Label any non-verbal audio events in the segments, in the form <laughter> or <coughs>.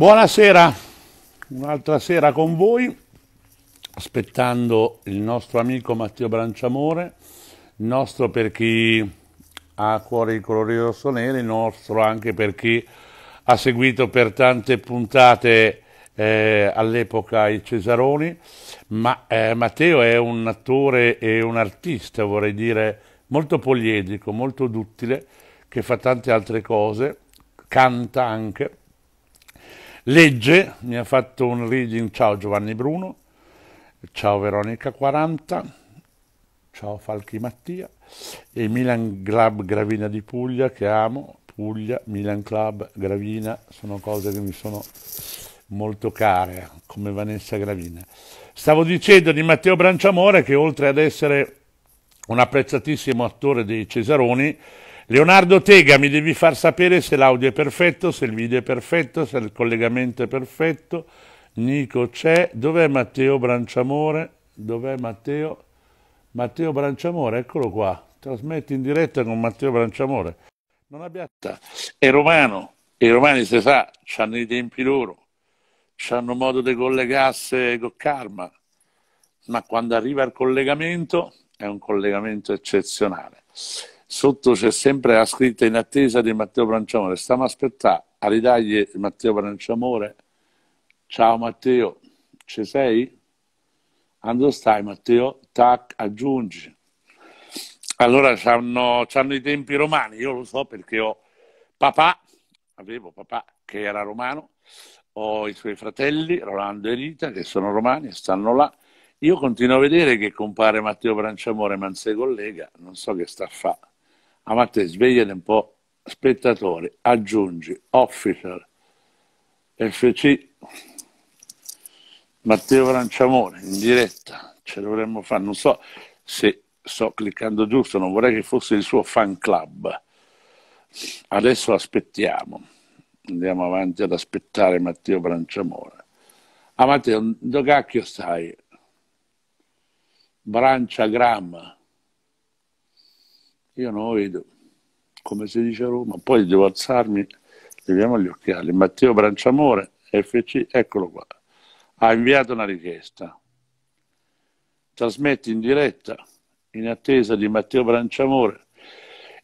Buonasera, un'altra sera con voi, aspettando il nostro amico Matteo Branciamore, nostro per chi ha a cuore i colori rosso neri, nostro anche per chi ha seguito per tante puntate eh, all'epoca i Cesaroni, ma eh, Matteo è un attore e un artista, vorrei dire, molto poliedrico, molto duttile, che fa tante altre cose, canta anche, Legge, mi ha fatto un reading, ciao Giovanni Bruno, ciao Veronica 40, ciao Falchi Mattia e Milan Club Gravina di Puglia che amo, Puglia, Milan Club Gravina sono cose che mi sono molto care come Vanessa Gravina. Stavo dicendo di Matteo Branciamore che oltre ad essere un apprezzatissimo attore dei Cesaroni Leonardo Tega, mi devi far sapere se l'audio è perfetto, se il video è perfetto, se il collegamento è perfetto. Nico c'è. Dov'è Matteo Branciamore? Dov'è Matteo? Matteo Branciamore, eccolo qua. Trasmetti in diretta con Matteo Branciamore. Non abbiate... È romano. I romani, si sa, hanno i tempi loro. Hanno modo di collegarsi con karma. Ma quando arriva il collegamento, è un collegamento eccezionale. Sotto c'è sempre la scritta in attesa di Matteo Branciamore. Stiamo a aspettare a ridagli Matteo Branciamore. Ciao Matteo, ci sei? Ando stai Matteo? Tac, aggiungi. Allora c'hanno, c'hanno i tempi romani, io lo so perché ho papà, avevo papà che era romano, ho i suoi fratelli Rolando e Rita che sono romani e stanno là. Io continuo a vedere che compare Matteo Branciamore, ma non si collega, non so che sta a fare. Amate, svegliate un po', spettatori, aggiungi, officer, FC, Matteo Branciamore, in diretta, ce dovremmo fare, non so se sto cliccando giusto, non vorrei che fosse il suo fan club. Adesso aspettiamo, andiamo avanti ad aspettare Matteo Branciamore. Amate, Matteo, dove cacchio stai? Brancia Gramma. Io non lo vedo, come si dice a Roma. Poi devo alzarmi, leviamo gli occhiali. Matteo Branciamore, FC, eccolo qua, ha inviato una richiesta. Trasmette in diretta, in attesa di Matteo Branciamore.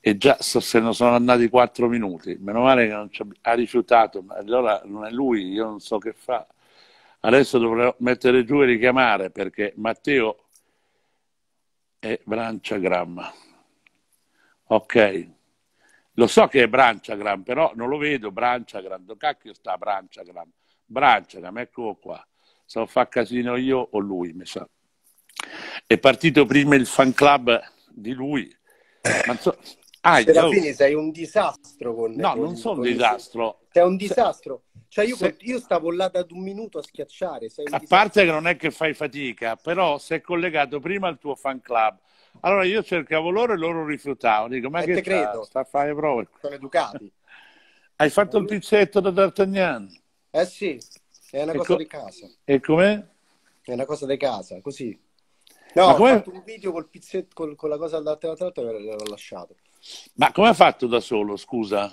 E già se ne sono andati quattro minuti. Meno male che non ha rifiutato, ma allora non è lui, io non so che fa. Adesso dovrò mettere giù e richiamare perché Matteo è Branciagramma. Ok. Lo so che è Branciagram, però non lo vedo Branciagram. Dove cacchio sta Branciagram? Branciagram, eccolo qua. Se lo fa casino io o lui, mi sa. È partito prima il fan club di lui. Ma so... ah, alla fine sei un disastro con... No, con, non sono un disastro. Sei un disastro. Cioè io, se... io, stavo là da un minuto a schiacciare. a disastro. parte che non è che fai fatica, però sei collegato prima al tuo fan club allora io cercavo loro e loro rifiutavano. Dico, ma eh, che credo. sta a fare prove? Sono educati. <laughs> Hai fatto il pizzetto da D'Artagnan? Eh sì, è una cosa co- di casa. E com'è? È una cosa di casa, così. No, ho fatto un video col pizzetto, col, con la cosa all'altra e l'ho lasciato. Ma come ha fatto da solo, scusa?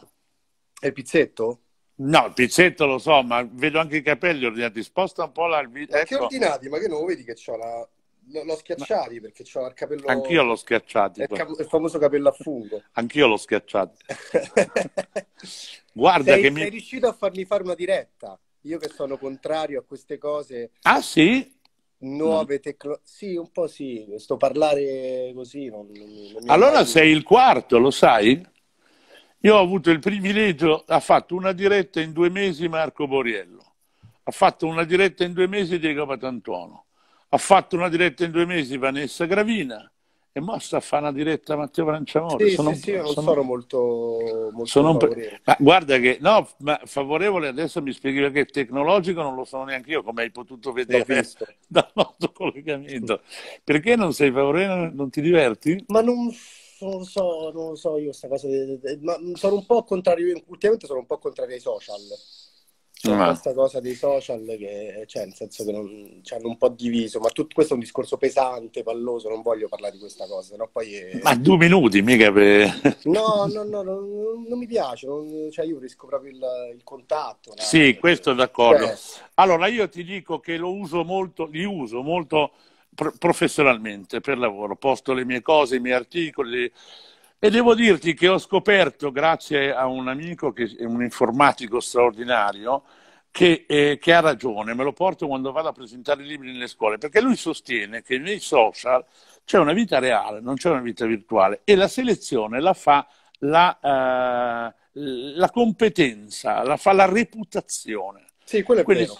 E il pizzetto? No, il pizzetto lo so, ma vedo anche i capelli ordinati. Sposta un po' la... Ecco. Eh, che ordinati? Ma che non lo vedi che c'ho la... L'ho schiacciato Ma... perché c'ho il capello. Anch'io l'ho schiacciato. Il, cap- il, famoso capello a fungo. <laughs> Anch'io l'ho schiacciato. <laughs> Guarda sei, che sei mi. Sei riuscito a fargli fare una diretta? Io che sono contrario a queste cose. Ah, sì? Nuove tecnologie. Sì, un po' sì. Sto parlare così. Non, non allora sei il quarto, lo sai? Io ho avuto il privilegio, ha fatto una diretta in due mesi Marco Boriello, ha fatto una diretta in due mesi Diego Patantuono, ha fatto una diretta in due mesi Vanessa Gravina e mo sta a fare una diretta Matteo Franciamore. Sì, sono, sì, sì, sono, sono molto, molto sono favorevole. Ma guarda che, no, ma favorevole, adesso mi spieghi perché tecnologico non lo sono neanche io, come hai potuto vedere eh, <laughs> dal nostro collegamento. Perché non sei favorevole, non ti diverti? Ma non non so, non so io questa cosa, ma sono un po' contrario, ultimamente sono un po' contrario ai social. C'è cioè, ma... questa cosa dei social che, cioè, nel senso che non, ci hanno un po' diviso, ma tutto questo è un discorso pesante, palloso, non voglio parlare di questa cosa, no? Poi è... Eh, ma due minuti, mica per... <laughs> no, no, no, no non mi piace, non, cioè io rischio proprio il, il contatto. No? Sì, questo è d'accordo. Beh. Cioè, allora, io ti dico che lo uso molto, li uso molto pro- professionalmente, per lavoro, posto le mie cose, i miei articoli e devo dirti che ho scoperto, grazie a un amico che è un informatico straordinario, che, eh, che, ha ragione, me lo porto quando vado a presentare i libri nelle scuole, perché lui sostiene che nei social c'è una vita reale, non c'è una vita virtuale e la selezione la fa la, eh, la competenza, la fa la reputazione. Sì, quello è Quindi, vero.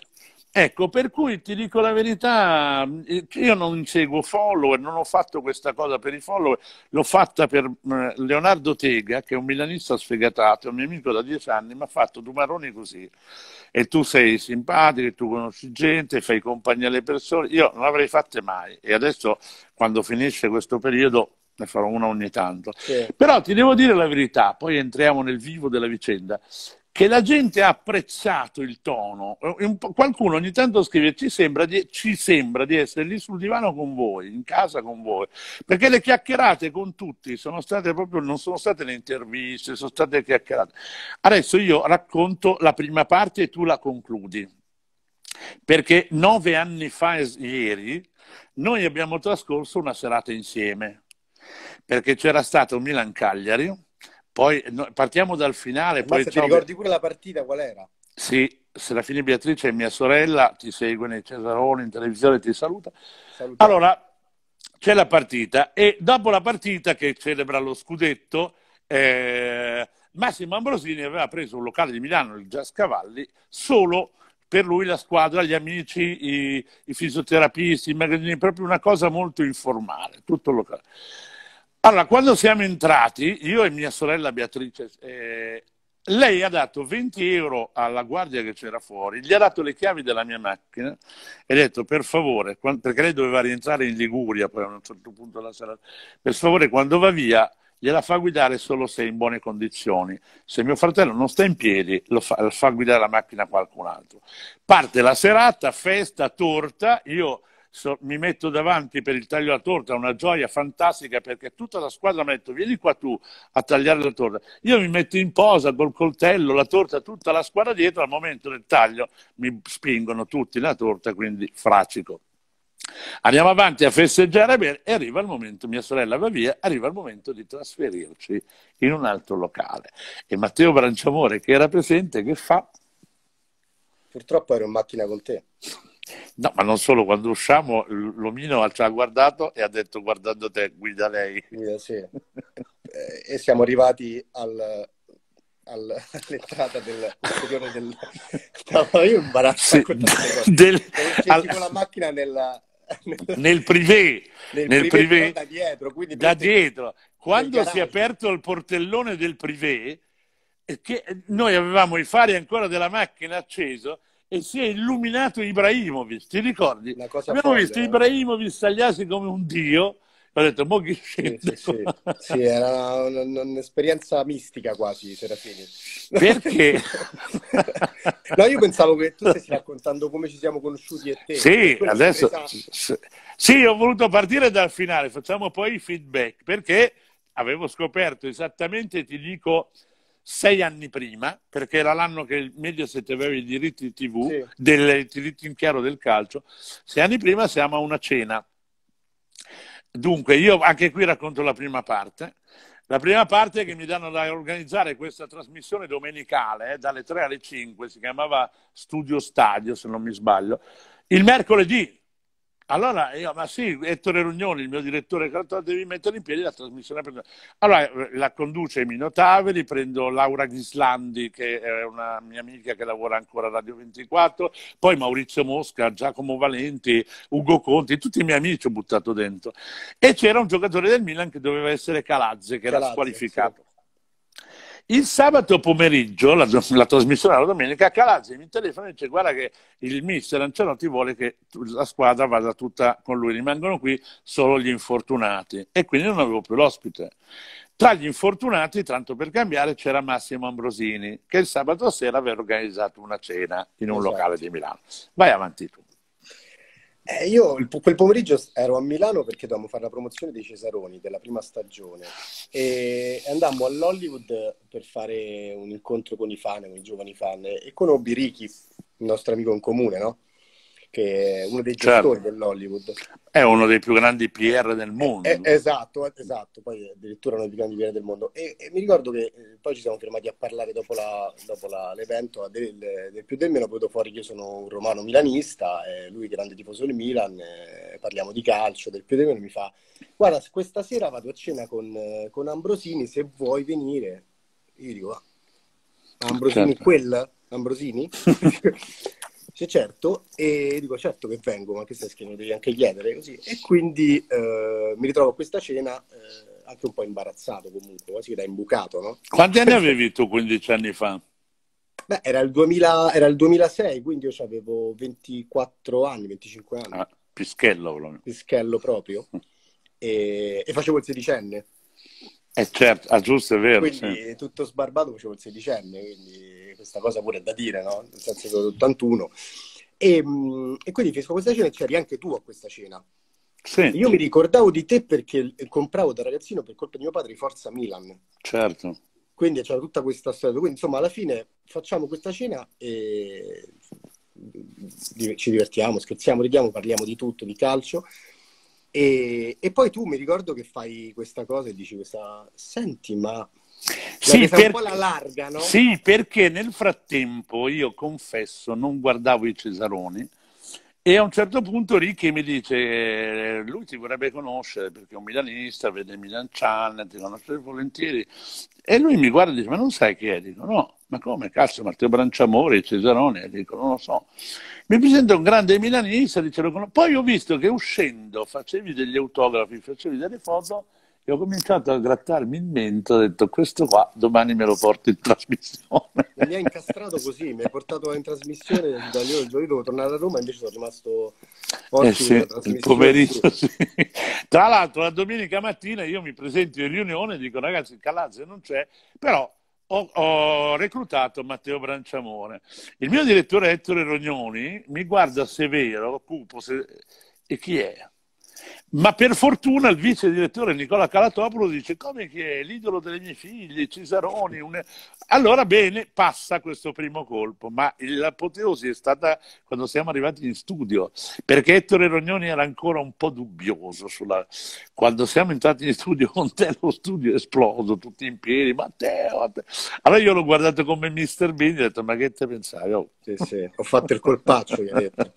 Ecco, per cui ti dico la verità, eh, io non seguo follower, non ho fatto questa cosa per i follower, l'ho fatta per eh, Leonardo Tega, che è un milanista sfegatato, un mio amico da dieci anni, mi ha fatto due maroni così. E tu sei simpatico, tu conosci gente, fai compagnia alle persone, io non l'avrei fatta mai. E adesso, quando finisce questo periodo, ne farò una ogni tanto. Sì. Però ti devo dire la verità, poi entriamo nel vivo della vicenda che la gente ha apprezzato il tono. Eh, qualcuno ogni tanto scrive ci sembra, di, ci sembra, di, essere lì sul divano con voi, in casa con voi, perché le chiacchierate con tutti sono state proprio, non sono state le interviste, sono state le chiacchierate. Adesso io racconto la prima parte e tu la concludi. Perché nove anni fa, ieri, noi abbiamo trascorso una serata insieme, perché c'era stato Milan Cagliari, poi no, partiamo dal finale. Eh, ma ti ricordi pure la partita qual era? Sì, se Beatrice è mia sorella, ti segue nei Cesaroni in televisione, ti saluta. Salutiamo. Allora, c'è la partita e dopo la partita che celebra lo scudetto, eh, Massimo Ambrosini aveva preso un locale di Milano, il Giascavalli, solo per lui la squadra, gli amici, i, i fisioterapisti, i magazzini, proprio una cosa molto informale, tutto locale. Allora, quando siamo entrati, io e mia sorella Beatrice, eh, lei ha dato 20 euro alla guardia che c'era fuori, gli ha dato le chiavi della mia macchina e ha detto per favore, perché lei doveva rientrare in Liguria poi a un certo punto della serata, per favore quando va via gliela fa guidare solo se è in buone condizioni. Se mio fratello non sta in piedi, lo fa, lo fa guidare la macchina a qualcun altro. Parte la serata, festa, torta, io so, mi metto davanti per il taglio della torta, una gioia fantastica perché tutta la squadra mi ha detto vieni qua tu a tagliare la torta. Io mi metto in posa col coltello, la torta, tutta la squadra dietro, al momento del taglio mi spingono tutti la torta, quindi fracico. Andiamo avanti a festeggiare bene e arriva il momento, mia sorella va via, arriva il momento di trasferirci in un altro locale. E Matteo Branciamore, che era presente, che fa? Purtroppo ero in macchina con te. No, ma non solo, quando usciamo l'omino ci ha guardato e ha detto guardando te guida lei. Guida, sì. Eh, e siamo arrivati al, al, all'entrata del del, del no, io imbarazzo sì, <laughs> del, c'è al... la macchina nella, nel privé nel, nel privé, privé da dietro, quindi da dietro. quando si è aperto il portellone del privé eh, che noi avevamo i fari ancora della macchina acceso e si è illuminato Ibrahimovic, ti ricordi? Abbiamo visto eh. Ibrahimovic stagliarsi come un dio, ho detto, mo che sì, sì, sì. sì, era un'esperienza mistica quasi, Serafini. Perché? <laughs> no, io pensavo che tu stessi raccontando come ci siamo conosciuti e te. Sì, adesso... Presa... Sì, ho voluto partire dal finale, facciamo poi i feedback, perché avevo scoperto esattamente, ti dico, sei anni prima, perché era l'anno che il Mediaset aveva i diritti di TV, sì. dei diritti in chiaro del calcio, sei anni prima siamo a una cena. Dunque, io anche qui racconto la prima parte. La prima parte è che mi danno da organizzare questa trasmissione domenicale, eh, dalle 3 alle 5, si chiamava Studio Stadio, se non mi sbaglio, il mercoledì allora, io, ma sì, Ettore Rugnoni, il mio direttore cantato, devi mettere in piedi la trasmissione. Allora, eh, la conduce Emino Taveri, prendo Laura Ghislandi, che è una mia amica che lavora ancora a Radio 24, poi Maurizio Mosca, Giacomo Valenti, Ugo Conti, tutti i miei amici ho buttato dentro. E c'era un giocatore del Milan che doveva essere Calazze, che Calazze, era squalificato. Sì. Certo. Il sabato pomeriggio, la, la trasmissione alla domenica, Calazzi mi telefona e dice guarda che il mister Ancelotti vuole che la squadra vada tutta con lui, rimangono qui solo gli infortunati e quindi non avevo più l'ospite. Tra gli infortunati, tanto per cambiare, c'era Massimo Ambrosini che il sabato sera aveva organizzato una cena in un esatto. locale di Milano. Vai avanti tu. Eh, io quel pomeriggio ero a Milano perché dovevamo fare la promozione dei Cesaroni della prima stagione e andammo all'Hollywood per fare un incontro con i fan, con i giovani fan e conobbi Ricky, il nostro amico in comune, no? che è uno dei gestori certo. dell'Hollywood. È uno dei più grandi PR del eh, mondo. Eh, esatto, esatto, poi addirittura uno dei più grandi PR del mondo. E, e mi ricordo che eh, poi ci siamo fermati a parlare dopo, la, dopo la, l'evento del, del, più del meno, poi dopo io sono un romano milanista, eh, lui grande tifoso del Milan, eh, parliamo di calcio, del più del meno, mi fa guarda questa sera vado a cena con, con Ambrosini, se vuoi venire. Io dico, ah, Ambrosini certo. quel? Ambrosini? <laughs> <laughs> <laughs> Dice certo, e dico certo che vengo, ma che stai scherzo, devi anche chiedere così. E quindi eh, mi ritrovo a questa cena eh, anche un po' imbarazzato comunque, quasi che da imbucato, no? Quanti anni avevi tu 15 anni fa? Beh, era il, 2000, era il 2006, quindi io avevo 24 anni, 25 anni. Ah, pischello proprio. Pischello proprio. Mm. e, e facevo il sedicenne. Eh certo, ah, giusto, è vero. Quindi certo. tutto sbarbato facevo il sedicenne, quindi questa cosa pure è da dire, no? Nel senso che sono 81. E, ehm, e quindi finisco questa cena e c'eri anche tu a questa cena. Sì. Io mi ricordavo di te perché compravo da ragazzino per colpa di mio padre Forza Milan. Certo. Quindi c'era tutta questa storia. Quindi insomma alla fine facciamo questa cena e ci divertiamo, scherziamo, ridiamo, parliamo di tutto, di calcio e, e, poi tu mi ricordo che fai questa cosa e dici questa, senti ma... Sì, per... la larga, no? sì, perché nel frattempo io confesso non guardavo i Cesaroni e a un certo punto Ricchi mi dice eh, lui ti vorrebbe conoscere perché è un milanista, vede Milan Chan, ti conosce volentieri e lui mi guarda e dice ma non sai chi è? Dico no, ma come cazzo Matteo Branciamore, Cesarone, dicono non lo so. Mi presenta un grande milanista, dice, poi ho visto che uscendo facevi degli autografi, facevi delle foto e ho cominciato a grattarmi il mento, ho detto questo qua domani me lo porto in trasmissione. Mi ha incastrato così, mi ha portato in trasmissione, da lì io dovevo tornare a Roma invece sono rimasto eh sì, il poverino sì. Tra l'altro la domenica mattina io mi presento in riunione e dico ragazzi il Calazzo non c'è, però ho, ho, reclutato Matteo Branciamone. Il mio direttore Ettore Rognoni mi guarda severo, cupo, se... e chi è? Ma per fortuna il vice direttore Nicola Calatopolo dice come che è l'idolo delle mie figlie, Cesaroni. Un... Allora bene, passa questo primo colpo, ma l'apoteosi è stata quando siamo arrivati in studio, perché Ettore Rognoni era ancora un po' dubbioso. Sulla... Quando siamo entrati in studio <laughs> con te, lo studio è esploso, tutti in piedi, Matteo, Matteo. Allora io l'ho guardato come Mr. Bean e ho detto ma che te pensavi? Oh. Sì, sì, ho fatto il colpaccio.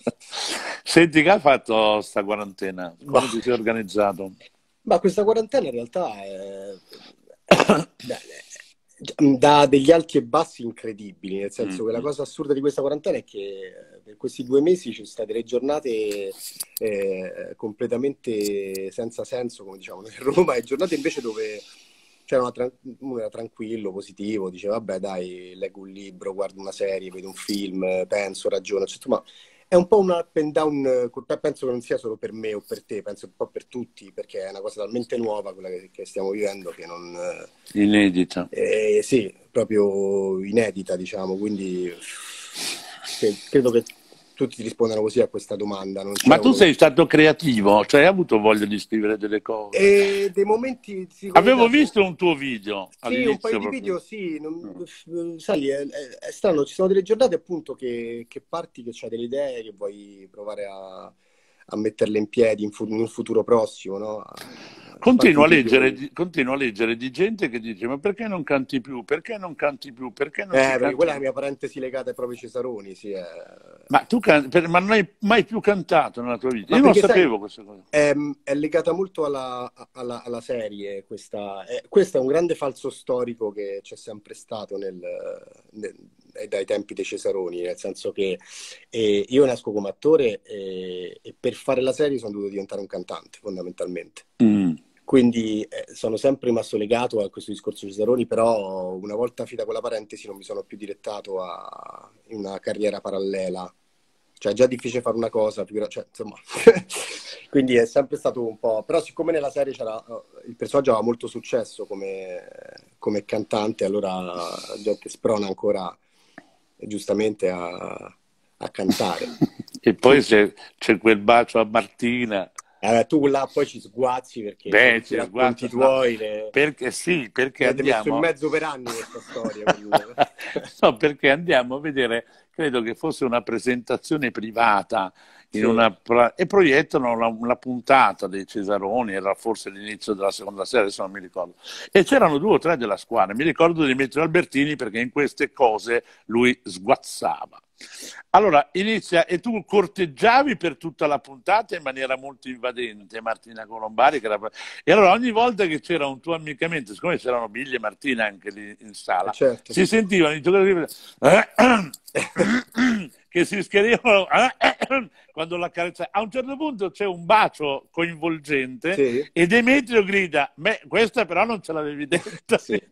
<laughs> Senti che ha fatto sta quarantena? Come boh si è organizzato? Ma questa quarantena in realtà è... <coughs> da degli alti e bassi incredibili, nel senso mm-hmm. che la mm. cosa assurda di questa quarantena è che per questi due mesi ci sono state le giornate eh, completamente senza senso, come diciamo noi a Roma, e giornate invece dove c'era uno era, uno era tranquillo, positivo, diceva vabbè dai, leggo un libro, guardo una serie, vedo un film, penso, ragiono, eccetera. Ma è un po' un up and down, penso che non sia solo per me o per te, penso un po' per tutti, perché è una cosa talmente nuova quella che, che stiamo vivendo che non... Inedita. Eh, sì, proprio inedita, diciamo, quindi credo che tutti ti rispondono così a questa domanda. Ma tu sei stato creativo, cioè hai avuto voglia di scrivere delle cose? E dei momenti... Avevo visto un tuo video. Sì, un paio proprio. di video, sì. Non, mm. sai, è, è, strano, ci sono delle giornate appunto che, che parti, che hai delle idee, che vuoi provare a, a metterle in piedi in, fu- in un futuro prossimo, no? Continuo a, leggere, continuo a, leggere, di gente che dice ma perché non canti più, perché non canti più, perché non eh, canti... quella è la mia parentesi legata ai propri Cesaroni, sì, è... Eh. ma, tu can... ma non hai mai più cantato nella tua vita? Ma Io non sapevo sai, questa cosa. È, ehm, è, legata molto alla, alla, alla serie, questa è, eh, questo è un grande falso storico che c'è sempre stato nel, nel dai tempi dei Cesaroni, nel senso che eh, io nasco come attore e, eh, e, per fare la serie sono dovuto diventare un cantante fondamentalmente. Mm. Quindi eh, sono sempre rimasto legato a questo discorso Cesaroni, però una volta finita quella parentesi non mi sono più direttato a una carriera parallela. Cioè è già difficile fare una cosa, figura... cioè, insomma... <laughs> Quindi è sempre stato un po'... Però siccome nella serie c'era... Eh, il personaggio aveva molto successo come, come cantante, allora la gente sprona ancora eh, giustamente a, a cantare. <laughs> e poi c'è, c'è quel bacio a Martina. Allora, tu là poi ci sguazzi perché Beh, ci racconti sguazzo, tuoi. Le... Perché sì, perché Avete andiamo... messo in mezzo per anni questa storia. <laughs> no, perché andiamo a vedere, credo che fosse una presentazione privata sì. una... e proiettano la, una puntata dei Cesaroni, era forse l'inizio della seconda serie, se non mi ricordo. E c'erano due o tre della squadra, mi ricordo di Metro Albertini perché in queste cose lui sguazzava. Allora, inizia e tu corteggiavi per tutta la puntata in maniera molto invadente Martina Colombari. Era... E allora ogni volta che c'era un tuo ammiccamento, siccome c'erano Billy e Martina anche lì in sala, eh, certo. si sentivano i giocatori <coughs> che si scherivano <coughs> quando la carezza. Cioè, a un certo punto c'è un bacio coinvolgente sì. e Demetrio grida, questa però non ce l'avevi detta. Sì.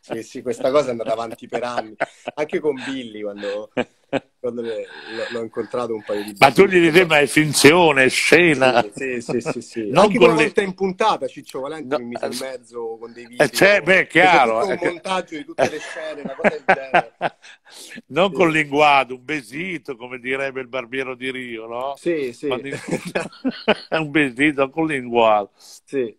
Sì, sì, questa cosa è andata avanti per anni, anche con Billy quando <laughs> quando l'ho incontrato un paio di volte. Ma tu gli dicevi, ma è finzione, è scena. Sì, sì, sì. sì, sì. Non Anche con una le... volta in puntata Ciccio Valenti no. mi mise in eh, mezzo con dei eh, video. Cioè, eh, beh, chiaro. Un montaggio di tutte le scene, una cosa del genere. <laughs> Non sì. con linguato, un besito, come direbbe il barbiero di Rio, no? Sì, sì. <laughs> un besito con linguato. Sì.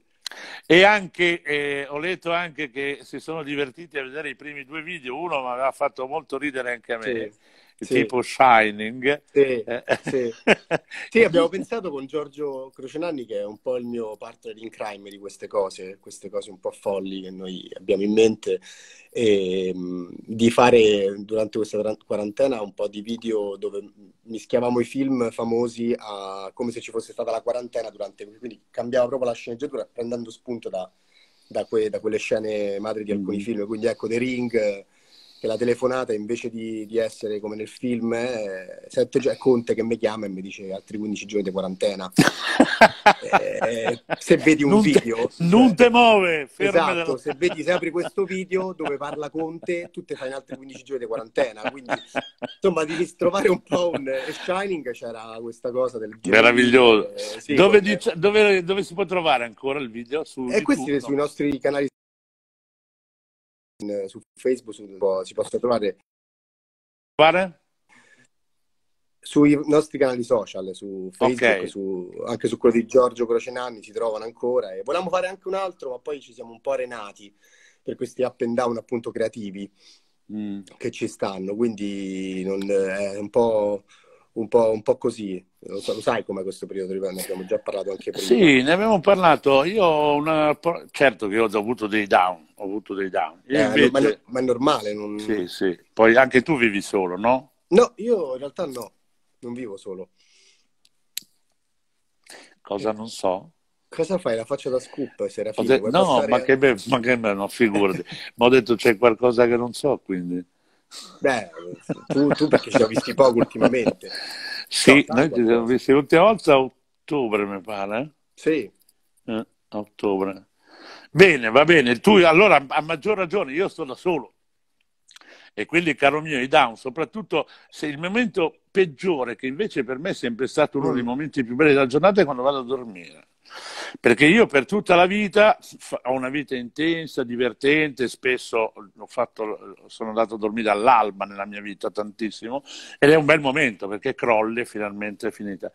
E anche, eh, ho letto anche che si sono divertiti a vedere i primi due video, uno mi aveva fatto molto ridere anche a me. Sì sì. tipo Shining. Sì, eh. sì. <laughs> sì, abbiamo pensato con Giorgio Crocenanni, che è un po' il mio partner in crime di queste cose, queste cose un po' folli che noi abbiamo in mente, e, ehm, di fare durante questa quarantena un po' di video dove mischiavamo i film famosi a come se ci fosse stata la quarantena durante, quindi cambiava proprio la sceneggiatura prendendo spunto da, da, que, da quelle scene madri di alcuni mm. film, quindi ecco The Ring che la telefonata invece di, di essere come nel film eh, sette, Conte che mi chiama e mi dice altri 15 giorni di quarantena <laughs> eh, se vedi un non video te, non te cioè, muove esatto, se vedi se apri questo video dove parla Conte tu te fai altri 15 giorni di quarantena quindi insomma devi trovare un po' un Shining c'era questa cosa del meraviglioso eh, sì, dove, dice, dove, dove, si può trovare ancora il video? Su e eh, YouTube, questi no? sui nostri canali in, eh, su Facebook su, si possono trovare Guarda. sui nostri canali social, su Facebook, okay. su, anche su quello di Giorgio Crocenanni si trovano ancora e volevamo fare anche un altro, ma poi ci siamo un po' arenati per questi up and down appunto creativi mm. che ci stanno, quindi non, è eh, un po'... Un po', un po', così. Lo, lo sai com'è questo periodo, ne abbiamo già parlato anche prima. Sì, ne abbiamo parlato. Io, una... certo che ho avuto dei down, ho avuto dei down. Eh, invece... ma, è, ma, è normale. Non... Sì, sì. Poi anche tu vivi solo, no? No, io in realtà no, non vivo solo. Cosa eh. non so? Cosa fai? La faccia da scoop, Se Serafino? De- no, passare... ma che bello, <laughs> ma che bello, figurati. ma ho detto c'è qualcosa che non so, quindi... Beh, tu, tu perché ci ho visti poco ultimamente. <laughs> Sì, no, noi ci siamo visti l'ultima volta a ottobre, mi pare. Sì. Eh, ottobre. Bene, va bene. Tu allora a maggior ragione, io sto da solo. E quindi, caro mio, i down, soprattutto se il momento peggiore, che invece per me è sempre stato uno dei mm. momenti più belli della giornata, è quando vado a dormire. Perché io per tutta la vita ho una vita intensa, divertente, spesso fatto, sono andato a dormire all'alba nella mia vita tantissimo, ed è un bel momento perché crolli e finalmente è finita.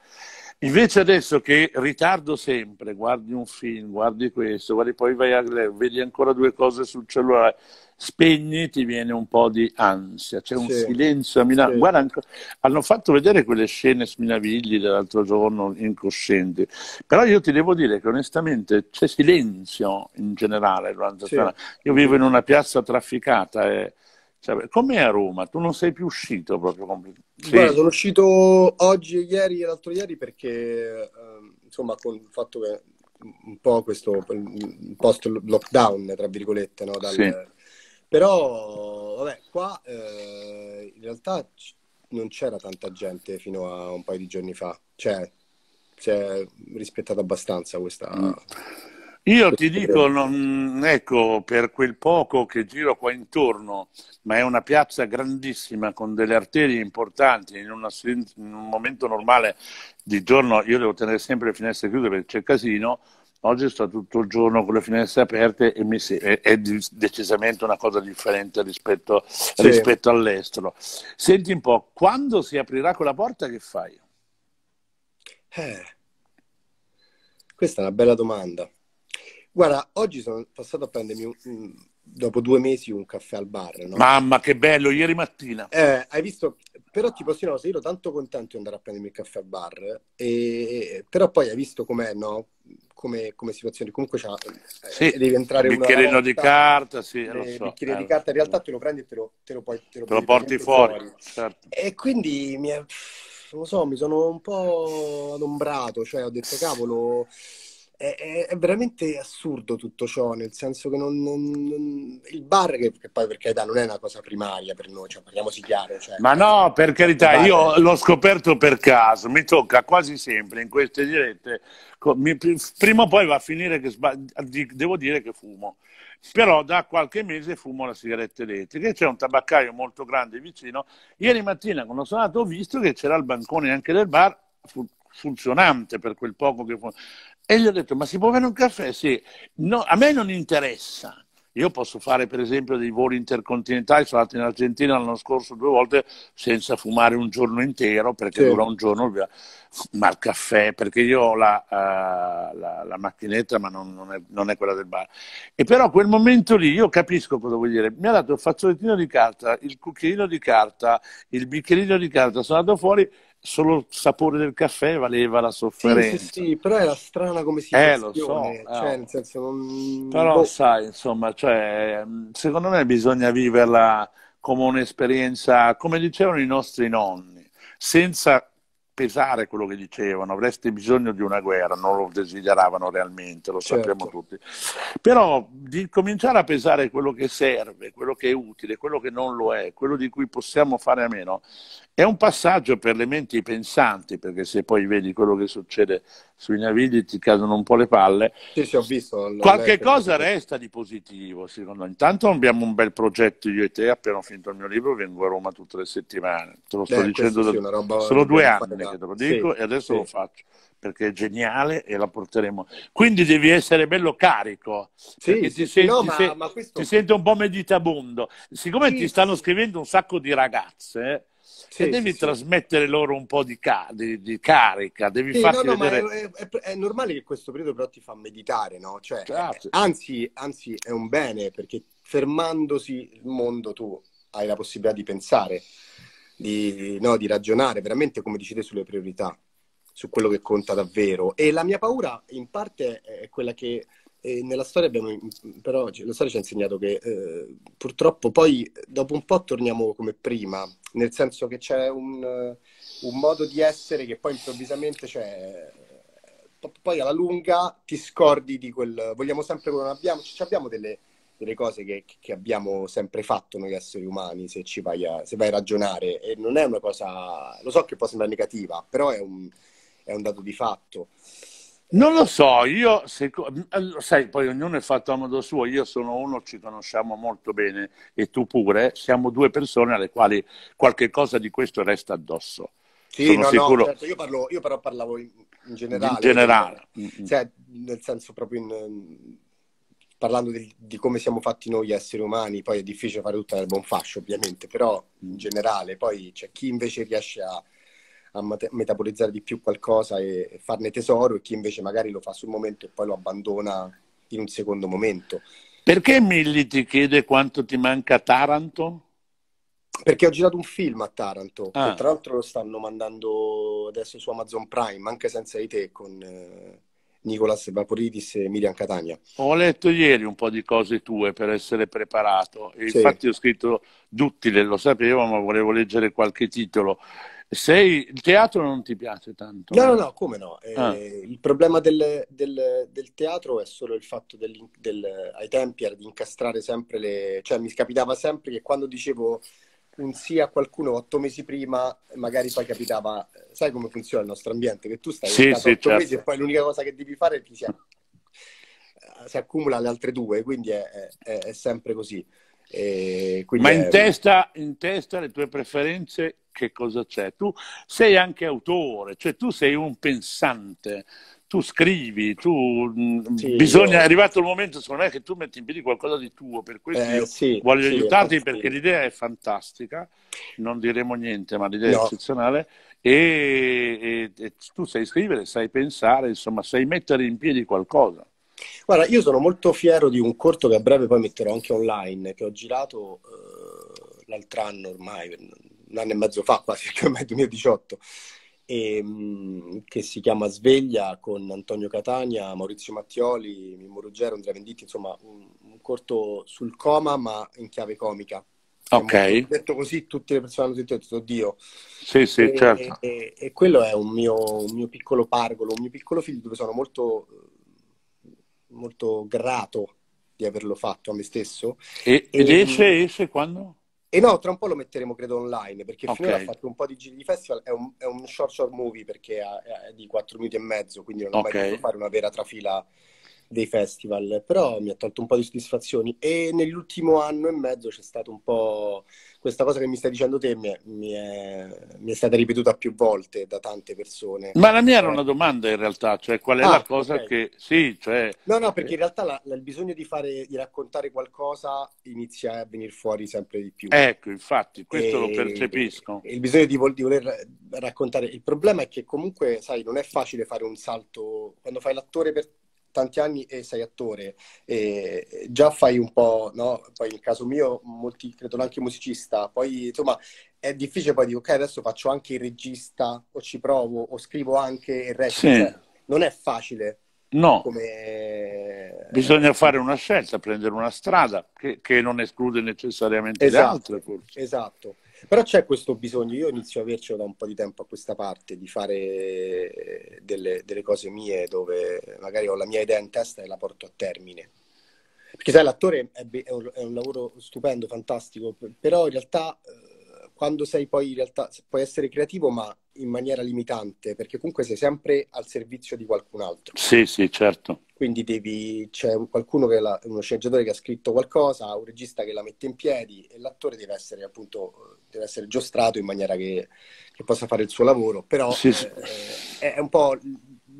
Invece adesso che ritardo sempre, guardi un film, guardi questo, guardi, poi vai a, vedi ancora due cose sul cellulare, spegni, ti viene un po' di ansia, c'è un sì, silenzio a Milano. Sì. Guarda, hanno fatto vedere quelle scene sminavigli dell'altro giorno, incoscienti, però io ti devo dire che onestamente c'è silenzio in generale durante la sì. Io vivo in una piazza trafficata Eh cioè, com'è a Roma? Tu non sei più uscito proprio con... Sì. Guarda, sono uscito oggi e ieri e l'altro ieri perché, ehm, insomma, con il fatto che un po' questo post-lockdown, tra virgolette, no? Dal... Sì. Però, vabbè, qua eh, in realtà non c'era tanta gente fino a un paio di giorni fa. Cioè, si è rispettata abbastanza questa... Mm io ti dico, non, ecco, per quel poco che giro qua intorno, ma è una piazza grandissima con delle arterie importanti, in, una, in un momento normale di giorno io devo tenere sempre le finestre chiuse perché c'è casino, oggi sto tutto il giorno con le finestre aperte e mi, è, è, decisamente una cosa differente rispetto, sì. rispetto all'estero. Senti un po', quando si aprirà quella porta che fai? Eh, questa è una bella domanda. Guarda, oggi sono passato a prendermi un, dopo due mesi un caffè al bar. No? Mamma, che bello, ieri mattina. Eh, hai visto? Però ti posso dire, no, io ero tanto contento di andare a prendermi il caffè al bar, e... però poi hai visto com'è, no? Come, come situazione, comunque c'ha, sì, eh, devi entrare un bicchierino di carta, sì, lo eh, so. bicchierino eh, di carta, in realtà te lo prendi e te lo, te lo, puoi, te lo, te lo porti fuori. fuori. Certo. E quindi mi, è, so, mi sono un po' adombrato, cioè ho detto cavolo è, è, è, veramente assurdo tutto ciò, nel senso che non, non, non... il bar, che, che, poi per carità non è una cosa primaria per noi, cioè, parliamoci chiaro. Cioè, Ma no, per cioè, carità, bar... io l'ho scoperto per caso, mi tocca quasi sempre in queste dirette, mi, prima o poi va a finire che sbag... devo dire che fumo. Però da qualche mese fumo la sigaretta elettrica e c'è un tabaccaio molto grande vicino. Ieri mattina quando sono andato ho visto che c'era il bancone anche del bar funzionante per quel poco che funziona e gli ho detto, ma si può avere un caffè? Sì, no, a me non interessa. Io posso fare per esempio dei voli intercontinentali, sono andato in Argentina l'anno scorso due volte senza fumare un giorno intero perché sì. dura un giorno, ma il caffè, perché io ho la, uh, la, la macchinetta ma non, non, è, non, è, quella del bar. E però quel momento lì io capisco cosa vuol dire. Mi ha dato il fazzolettino di carta, il cucchiaino di carta, il bicchierino di carta, sono andato fuori solo il sapore del caffè valeva la sofferenza. Sì, sì, sì però era strana come si eh, lo so, eh. cioè, no. senso, non... Però boh. sai, insomma, cioè, secondo me bisogna viverla come un'esperienza, come dicevano i nostri nonni, senza pesare quello che dicevano, avreste bisogno di una guerra, non lo desideravano realmente, lo certo. sappiamo tutti. Però di cominciare a pesare quello che serve, quello che è utile, quello che non lo è, quello di cui possiamo fare a meno, è un passaggio per le menti pensanti, perché se poi vedi quello che succede sui navigli ti cadono un po' le palle. Sì, sì, ho visto. Qualche cosa resta di positivo, secondo me. Intanto abbiamo un bel progetto io e te, appena ho finito il mio libro vengo a Roma tutte le settimane. Te lo sto eh, dicendo da... roba, sono due anni che te lo dico sì, e adesso sì. lo faccio perché è geniale e la porteremo. Quindi devi essere bello carico, sì, ti, sì, senti, no, ma, se, ma questo... ti senti un po' meditabondo. Siccome sì, ti stanno scrivendo un sacco di ragazze, sì, e devi sì, trasmettere sì. loro un po' di, ca- di, di carica, devi farti no, no, vedere... È, è, è, normale che questo periodo però ti fa meditare, no? Cioè, certo. anzi, anzi, è un bene, perché fermandosi il mondo tu hai la possibilità di pensare, di, no, di ragionare veramente, come dici sulle priorità, su quello che conta davvero. E la mia paura, in parte, è quella che e nella storia abbiamo, però la storia ci ha insegnato che eh, purtroppo poi dopo un po' torniamo come prima, nel senso che c'è un, un modo di essere che poi improvvisamente c'è, poi alla lunga ti scordi di quel vogliamo sempre quello che non abbiamo, cioè, abbiamo delle, delle cose che, che, abbiamo sempre fatto noi esseri umani se ci vai a, se vai a ragionare e non è una cosa, lo so che può sembrare negativa, però è un, è un dato di fatto. Non lo so, io, se, mm, eh, sai, poi ognuno è fatto a modo suo, io sono uno, ci conosciamo molto bene e tu pure, siamo due persone alle quali qualche cosa di questo resta addosso. Sì, sono no, sicuro... no, certo, io, parlo, io però parlavo in, in generale. In generale. Cioè, cioè, nel senso proprio in, parlando di, di, come siamo fatti noi esseri umani, poi è difficile fare tutta nel buon fascio ovviamente, però in generale, poi c'è chi invece riesce a a metabolizzare di più qualcosa e, farne tesoro e chi invece magari lo fa sul momento e poi lo abbandona in un secondo momento. Perché Milli ti chiede quanto ti manca Taranto? Perché ho girato un film a Taranto, ah. che tra l'altro lo stanno mandando adesso su Amazon Prime, anche senza i te, con eh, Nicolas Vaporidis e Miriam Catania. Ho letto ieri un po' di cose tue per essere preparato, sì. infatti ho scritto Duttile, lo sapevo, ma volevo leggere qualche titolo. Se il teatro non ti piace tanto? No, no, eh? no, come no? Eh, ah. Il problema del, del, del, teatro è solo il fatto del, del, ai tempi era di incastrare sempre le... cioè mi capitava sempre che quando dicevo un sì a qualcuno otto mesi prima, magari poi capitava, eh, sai come funziona il nostro ambiente, che tu stai sì, otto sì, certo. mesi e poi l'unica cosa che devi fare è ti si, eh, si accumula le altre due, quindi è, è, è sempre così. Ma in, è... Testa, in testa le tue preferenze che cosa c'è? Tu sei anche autore, cioè tu sei un pensante, tu scrivi, tu mm, sì, bisogna, io... è arrivato il momento secondo me che tu metti in piedi qualcosa di tuo, per questo eh, io sì, voglio sì, aiutarti eh, perché l'idea è fantastica, non diremo niente, ma l'idea no. è eccezionale e, e, e tu sai scrivere, sai pensare, insomma, sai mettere in piedi qualcosa. Guarda, io sono molto fiero di un corto che a breve poi metterò anche online, che ho girato eh, l'altro anno ormai, un anno e mezzo fa, quasi perché ormai è 2018, e, che si chiama Sveglia con Antonio Catania, Maurizio Mattioli, Mimmo Ruggero, Andrea Venditti, insomma un, un corto sul coma ma in chiave comica. Ok. Detto così, tutte le persone hanno detto, oddio. Sì, sì, e, certo. E, e, quello è un mio, un mio, piccolo pargolo, un mio piccolo figlio dove sono molto, molto grato di averlo fatto a me stesso. E, ed ehm, esce, esce quando? E no, tra un po' lo metteremo credo online, perché okay. finora ha fatto un po' di giri di festival, è un, è un short short movie perché è, di 4 minuti e mezzo, quindi non ho mai potuto fare una vera trafila dei festival, però mi ha tolto un po' di soddisfazioni e nell'ultimo anno e mezzo c'è stato un po' questa cosa che mi stai dicendo te mi è, mi è, mi è stata ripetuta più volte da tante persone. Ma la mia era eh. una domanda in realtà, cioè qual è ah, la cosa okay. che... Sì, cioè... No, no, perché in realtà la, la, il bisogno di, fare, di raccontare qualcosa inizia a venire fuori sempre di più. Ecco, infatti, questo e, lo percepisco. il bisogno di, vol- di voler raccontare... Il problema è che comunque, sai, non è facile fare un salto quando fai l'attore per tanti anni e sei attore, e già fai un po', no? Poi nel caso mio, molti credono anche musicista, poi insomma è difficile poi dire ok adesso faccio anche il regista o ci provo o scrivo anche il resto. Sì. Cioè, non è facile. No, come... bisogna fare una scelta, prendere una strada che, che non esclude necessariamente esatto, le altre. Forse. Esatto. Però c'è questo bisogno, io inizio a avercelo da un po' di tempo a questa parte, di fare eh, delle, delle cose mie dove magari ho la mia idea in testa e la porto a termine. Perché sai, l'attore è, be- è, un, è un, lavoro stupendo, fantastico, però in realtà eh, quando sei poi in realtà puoi essere creativo, ma in maniera limitante, perché comunque sei sempre al servizio di qualcun altro. Sì, sì, certo. Quindi devi, c'è qualcuno che la, uno sceneggiatore che ha scritto qualcosa, un regista che la mette in piedi e l'attore deve essere appunto deve essere giostrato in maniera che, che possa fare il suo lavoro, però sì, eh, sì. È, è un po'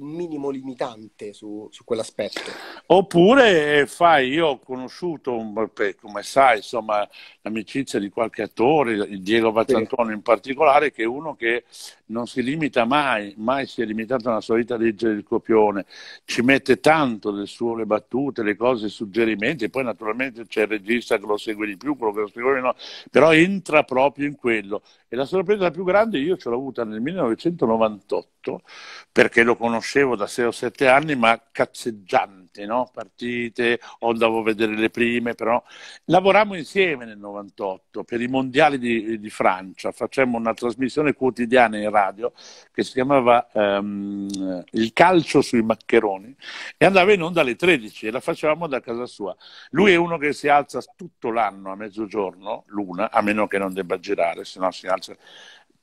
minimo limitante su, su quell'aspetto. Oppure eh, fai, io ho conosciuto, un, come sai, insomma, l'amicizia di qualche attore, il Diego Vazzantone sì. in particolare, che è uno che non si limita mai, mai si è limitato alla solita legge del copione, ci mette tanto del suo, le battute, le cose, i suggerimenti, poi naturalmente c'è il regista che lo segue di più, quello che lo segue meno, però entra proprio in quello. E la sorpresa più grande io ce l'ho avuta nel 1998, perché lo conoscevo conoscevo da 6 o 7 anni, ma cazzeggiante, no? partite, o andavo a vedere le prime, però lavoravamo insieme nel 98 per i mondiali di, di Francia, facemmo una trasmissione quotidiana in radio che si chiamava um, Il calcio sui maccheroni e andava in onda alle 13 e la facevamo da casa sua. Lui è uno che si alza tutto l'anno a mezzogiorno, l'una, a meno che non debba girare, se no si alza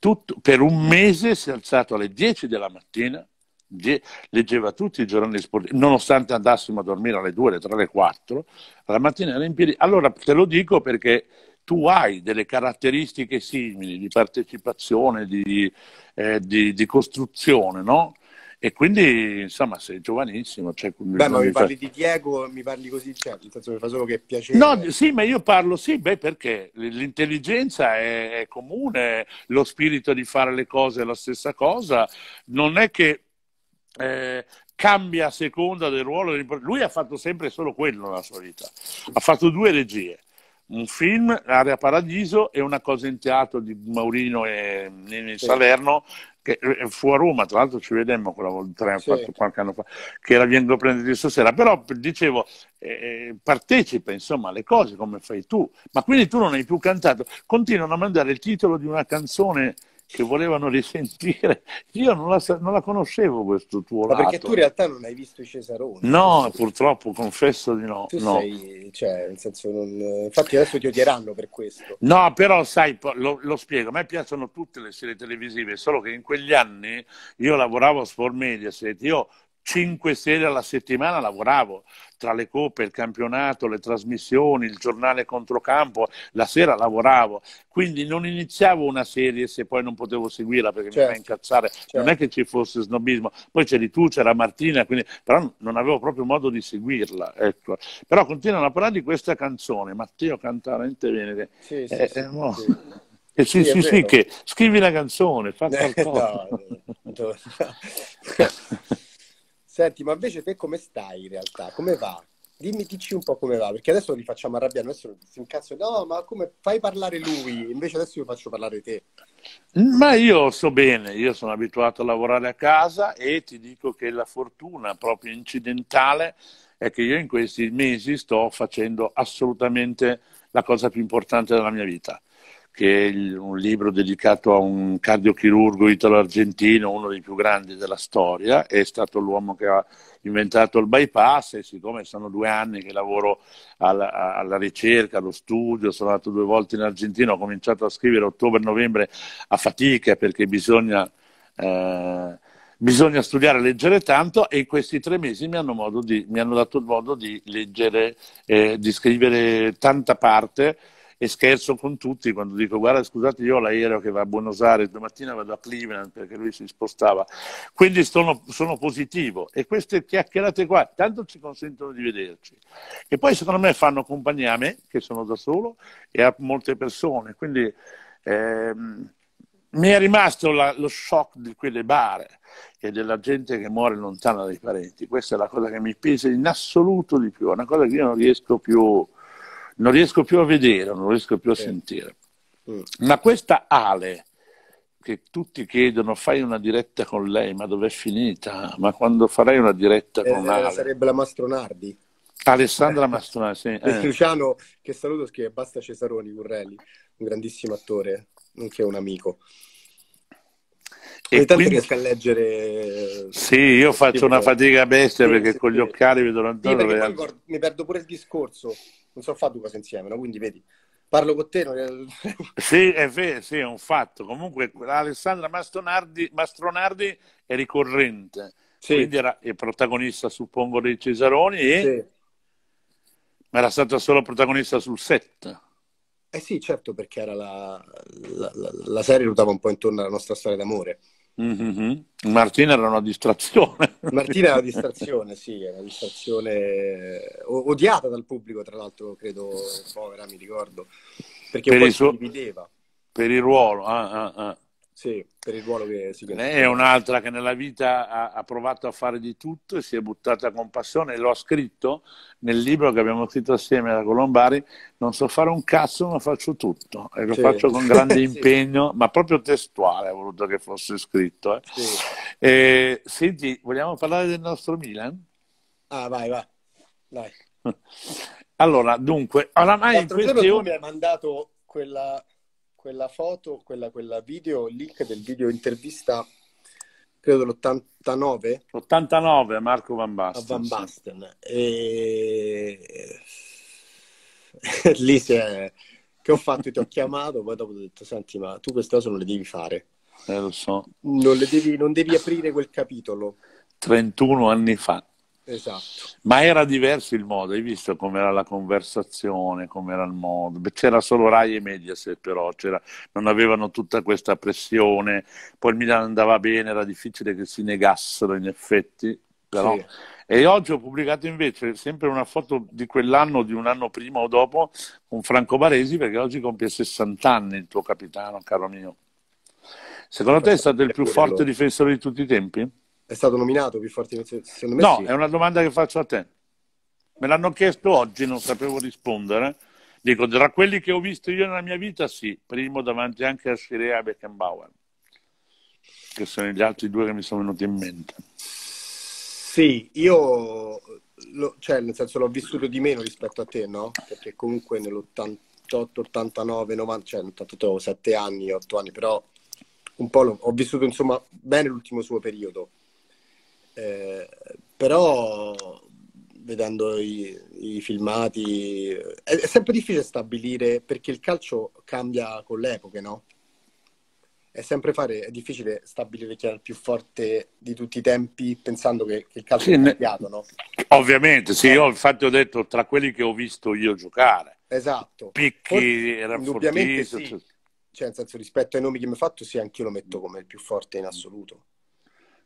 tutto, per un mese si è alzato alle 10 della mattina leggeva tutti i giornali sportivi, nonostante andassimo a dormire alle 2, alle 3, alle 4, la mattina era in piedi. Allora te lo dico perché tu hai delle caratteristiche simili di partecipazione, di, eh, di, di costruzione, no? E quindi, insomma, sei giovanissimo. Cioè, beh, ma mi parli fa... di Diego, mi parli così, cioè, nel senso mi fa solo che piacere. No, sì, ma io parlo, sì, beh, perché l'intelligenza è, è comune, lo spirito di fare le cose è la stessa cosa. Non è che eh, cambia a seconda del ruolo. Lui ha fatto sempre solo quello nella sua vita. Ha fatto due regie, un film, Area Paradiso, e una cosa in teatro di Maurino e Nini sì. Salerno, che eh, fu a Roma, tra l'altro ci vedemmo quella volta, sì. qualche anno fa, che era venuto a prenderti stasera. Però, dicevo, eh, eh, partecipa insomma alle cose come fai tu. Ma quindi tu non hai più cantato. Continuano a mandare il titolo di una canzone che volevano risentire. Io non la, non la conoscevo questo tuo Ma perché tu in realtà non hai visto i Cesaroni? No, purtroppo, confesso di no. Tu no. sei, cioè, nel senso, non... infatti adesso ti odieranno per questo. No, però sai, lo, lo, spiego, a me piacciono tutte le serie televisive, solo che in quegli anni io lavoravo a Sport Mediaset, io cinque sere alla settimana lavoravo, tra le coppe, il campionato, le trasmissioni, il giornale controcampo, la sera lavoravo, quindi non iniziavo una serie se poi non potevo seguirla perché certo, mi fa certo, incazzare, certo. non è certo. che ci fosse snobismo, poi c'eri tu, c'era Martina, quindi... però non avevo proprio modo di seguirla, ecco. Però continuano a parlare di questa canzone, Matteo Cantarente Venere. Sì, sì, eh, sì, eh, sì. Eh, sì, sì, sì, che scrivi la canzone, fa eh, qualcosa. no, no, no. <laughs> Senti, ma invece te come stai in realtà? Come va? Dimmi, dici un po' come va, perché adesso li facciamo arrabbiare, adesso si incazzo, no, ma come fai parlare lui? Invece adesso io faccio parlare te. Ma io sto bene, io sono abituato a lavorare a casa e ti dico che la fortuna proprio incidentale è che io in questi mesi sto facendo assolutamente la cosa più importante della mia vita, che è un libro dedicato a un cardiochirurgo italo-argentino, uno dei più grandi della storia, è stato l'uomo che ha inventato il bypass e siccome sono due anni che lavoro alla, alla ricerca, allo studio, sono andato due volte in Argentina, ho cominciato a scrivere ottobre-novembre a fatica perché bisogna... Eh, bisogna studiare leggere tanto e in questi tre mesi mi hanno, di, mi hanno dato il modo di leggere, eh, di scrivere tanta parte e scherzo con tutti quando dico guarda scusate io ho l'aereo che va a Buenos Aires, domattina vado a Cleveland perché lui si spostava. Quindi sono, sono positivo e queste chiacchierate qua tanto ci consentono di vederci e poi secondo me fanno compagnia a me che sono da solo e a molte persone. Quindi ehm, mi è rimasto la, lo shock di quelle bare e della gente che muore lontana dai parenti. Questa è la cosa che mi pesa in assoluto di più, è una cosa che io non riesco più non riesco più a vedere, non riesco più a sentire. Mm. Ma questa Ale, che tutti chiedono, fai una diretta con lei, ma dov'è finita? Ma quando farai una diretta eh, con eh, Ale? Sarebbe la Mastronardi. Alessandra Mastronardi, sì. <laughs> Eh. Luciano, che saluto, scrive Basta Cesaroni, Currelli, un grandissimo attore, nonché un amico. E tanto quindi... riesco a leggere. Sì, io faccio tipo... una fatica bestia sì, perché sì, con gli occhiali vedo lontano. Sì, mi perdo pure il discorso. Non so fare due cose insieme, no? quindi vedi. Parlo con te. Non... <laughs> sì, è vero, sì, è un fatto. Comunque, Alessandra Mastronardi, Mastronardi è ricorrente. Sì. Quindi era il protagonista, suppongo, dei Cesaroni e... Ma era stata solo protagonista sul set. Eh sì, certo, perché era la, la, la, la serie ruotava un po' intorno alla nostra storia d'amore. Mm-hmm. Martina era una distrazione. <laughs> Martina era una distrazione, sì, era una distrazione eh, odiata dal pubblico, tra l'altro, credo, povera, mi ricordo, perché per poi suo... divideva. Per il ruolo, ah, ah, ah. Sì, per il ruolo che si chiede. È un'altra che nella vita ha, ha, provato a fare di tutto e si è buttata con passione. L'ho scritto nel libro che abbiamo scritto assieme da Colombari. Non so fare un cazzo, ma faccio tutto. E lo sì. faccio con grande <laughs> sì. impegno, ma proprio testuale ho voluto che fosse scritto. Eh. Sì. E, senti, vogliamo parlare del nostro Milan? Ah, vai, vai. vai. <laughs> Allora, dunque, oramai in queste ore... mi hai mandato quella quella foto, quella, quella video, link del video intervista, credo l'89. 89, Marco Van Basten. Van Basten. Sì. E... <laughs> Lì si è... Che ho fatto, ti ho chiamato, poi dopo ho detto, senti, ma tu queste cose non le devi fare. Eh, lo so. Non, devi, non devi aprire quel capitolo. 31 anni fa. Esatto. Ma era diverso il modo, hai visto com'era la conversazione, com'era il modo. C'era solo Rai e Mediaset però, non avevano tutta questa pressione. Poi il Milan andava bene, era difficile che si negassero in effetti. Però... Sì. E oggi ho pubblicato invece sempre una foto di quell'anno, di un anno prima o dopo, con Franco Baresi, perché oggi compie 60 anni il tuo capitano, caro mio. Secondo te è stato il più forte difensore di tutti i tempi? È stato nominato più forte secondo me? No, sì. è una domanda che faccio a te. Me l'hanno chiesto oggi, non sapevo rispondere. Dico, tra quelli che ho visto io nella mia vita, sì, primo davanti anche a Shirea e Beckenbauer, che sono gli altri due che mi sono venuti in mente. Sì, io, lo, cioè, nel senso, l'ho vissuto di meno rispetto a te, no? Perché comunque nell'88, 89, 90, cioè, nell'88 avevo 7 anni, 8 anni, però un po' l'ho, ho vissuto, insomma, bene l'ultimo suo periodo eh, però vedendo i, i filmati è, è, sempre difficile stabilire perché il calcio cambia con le epoche, no? È sempre fare, è difficile stabilire chi era il più forte di tutti i tempi pensando che, che il calcio sì, è cambiato, no? Ovviamente, sì, eh. io infatti ho detto tra quelli che ho visto io giocare. Esatto. Picchi Forse, era Sì. Cioè, cioè, nel senso, rispetto ai nomi che mi hai fatto, sì, anch'io lo metto come il più forte in assoluto.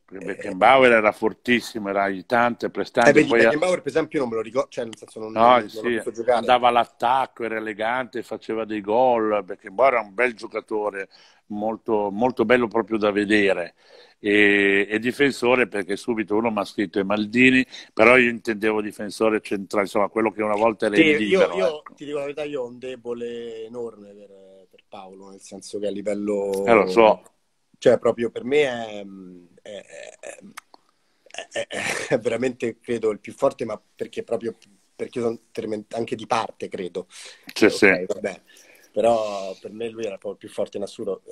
Beckenbauer era fortissimo, era aiutante, prestante. Eh, Beckenbauer, per esempio, non me lo ricordo, cioè, nel senso, non, no, non, sì, non andava all'attacco, era elegante, faceva dei gol. Beckenbauer era un bel giocatore, molto, molto bello proprio da vedere. E, e, difensore perché subito uno mi ha scritto i eh, Maldini, però io intendevo difensore centrale, insomma, quello che una volta era sì, il libero. Io, io ecco. ti dico la verità, io ho un debole enorme per, per Paolo, nel senso che a livello. Eh, lo so. Cioè, proprio per me è mm, è, è, è, veramente, credo, il più forte, ma perché proprio perché sono anche di parte, credo. Sì, okay, sì. Vabbè. Però per me lui era proprio il più forte in assoluto.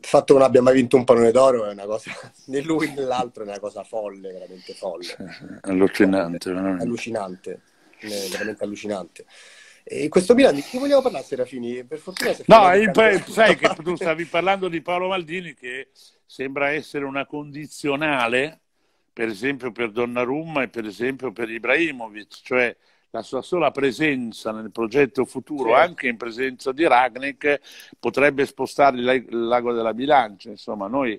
Il fatto che non abbia mai vinto un pallone d'oro è una cosa, <laughs> né lui né l'altro, è una cosa folle, veramente folle. Sì, allucinante. Veramente. Allucinante, veramente allucinante. E questo Milan di chi vogliamo parlare Serafini? Per fortuna Serafini No, il, sai che tu <laughs> stavi parlando di Paolo Maldini che sembra essere una condizionale, per esempio per Donnarumma e per esempio per Ibrahimovic, cioè la sua sola presenza nel progetto futuro, certo. anche in presenza di Ragnek, potrebbe spostare il l'ago della bilancia. Insomma, noi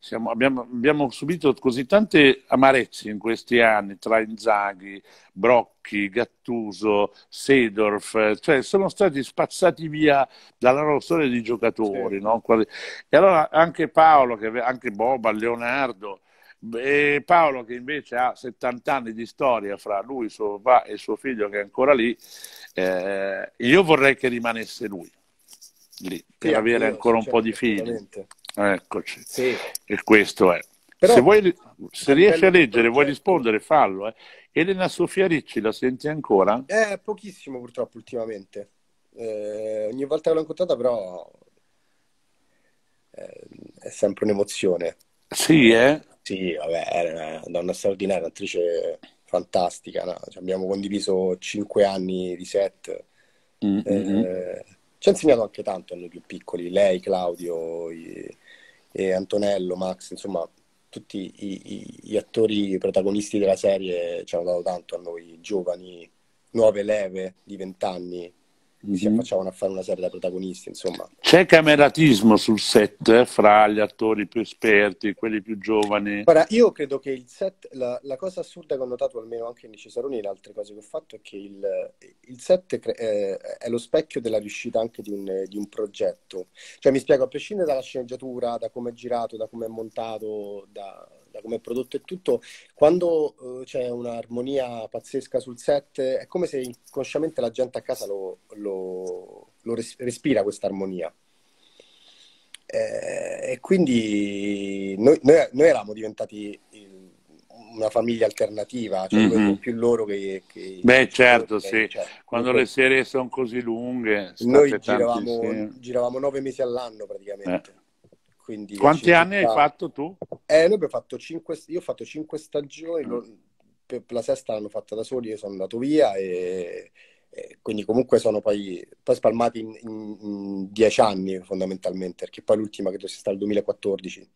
siamo, abbiamo, abbiamo, subito così tante amarezze in questi anni tra Inzaghi, Brocchi, Gattuso, Sedorf, eh, cioè sono stati spazzati via dalla loro storia di giocatori. Sì. No? E allora anche Paolo, che, anche Boba, Leonardo, e Paolo che invece ha 70 anni di storia fra lui, suo papà e suo figlio che è ancora lì, eh, io vorrei che rimanesse lui lì, per sì, avere ancora un po' di figli. Eccoci. Sì. E questo è. Però, se, vuoi, se riesci a leggere, vuoi rispondere, fallo. Eh. Elena Sofia Ricci, la senti ancora? Eh, pochissimo purtroppo ultimamente. Eh, ogni volta che l'ho incontrata però eh, è sempre un'emozione. Sì, eh? Sì, vabbè, era una donna straordinaria, un'attrice fantastica. No? Cioè, abbiamo condiviso cinque anni di set. Mm-hmm. Eh, ci ha insegnato anche tanto a noi più piccoli, lei, Claudio... I eh, Antonello, Max, insomma tutti i, i, gli attori protagonisti della serie ci hanno dato tanto a noi giovani, nuove leve di vent'anni mm-hmm. Cioè, si affacciavano a fare una serie da protagonisti, insomma. C'è cameratismo sul set eh, fra gli attori più esperti, e quelli più giovani? Ora, io credo che il set, la, la, cosa assurda che ho notato almeno anche in Cesaroni e in altre cose che ho fatto è che il, il set cre- eh, è lo specchio della riuscita anche di un, di un, progetto. Cioè, mi spiego, a prescindere dalla sceneggiatura, da come è girato, da come è montato, da guarda come prodotto e tutto, quando eh, c'è un'armonia pazzesca sul set, è come se inconsciamente la gente a casa lo, lo, lo res- respira questa armonia. Eh, e quindi noi, noi, noi eravamo diventati il, una famiglia alternativa, cioè mm-hmm. più loro che... che Beh certo, che, sì, cioè, quando comunque, le serie sono così lunghe... Noi giravamo, tanti, sì. giravamo nove mesi all'anno praticamente. Eh. Quindi Quanti anni hai fatto tu? Eh, noi abbiamo fatto 5, io ho fatto cinque stagioni, mm. per la sesta l'hanno fatta da soli, io sono andato via e, e quindi comunque sono poi, poi spalmati in, in, in, 10 anni fondamentalmente, perché poi l'ultima credo sia stata il 2014.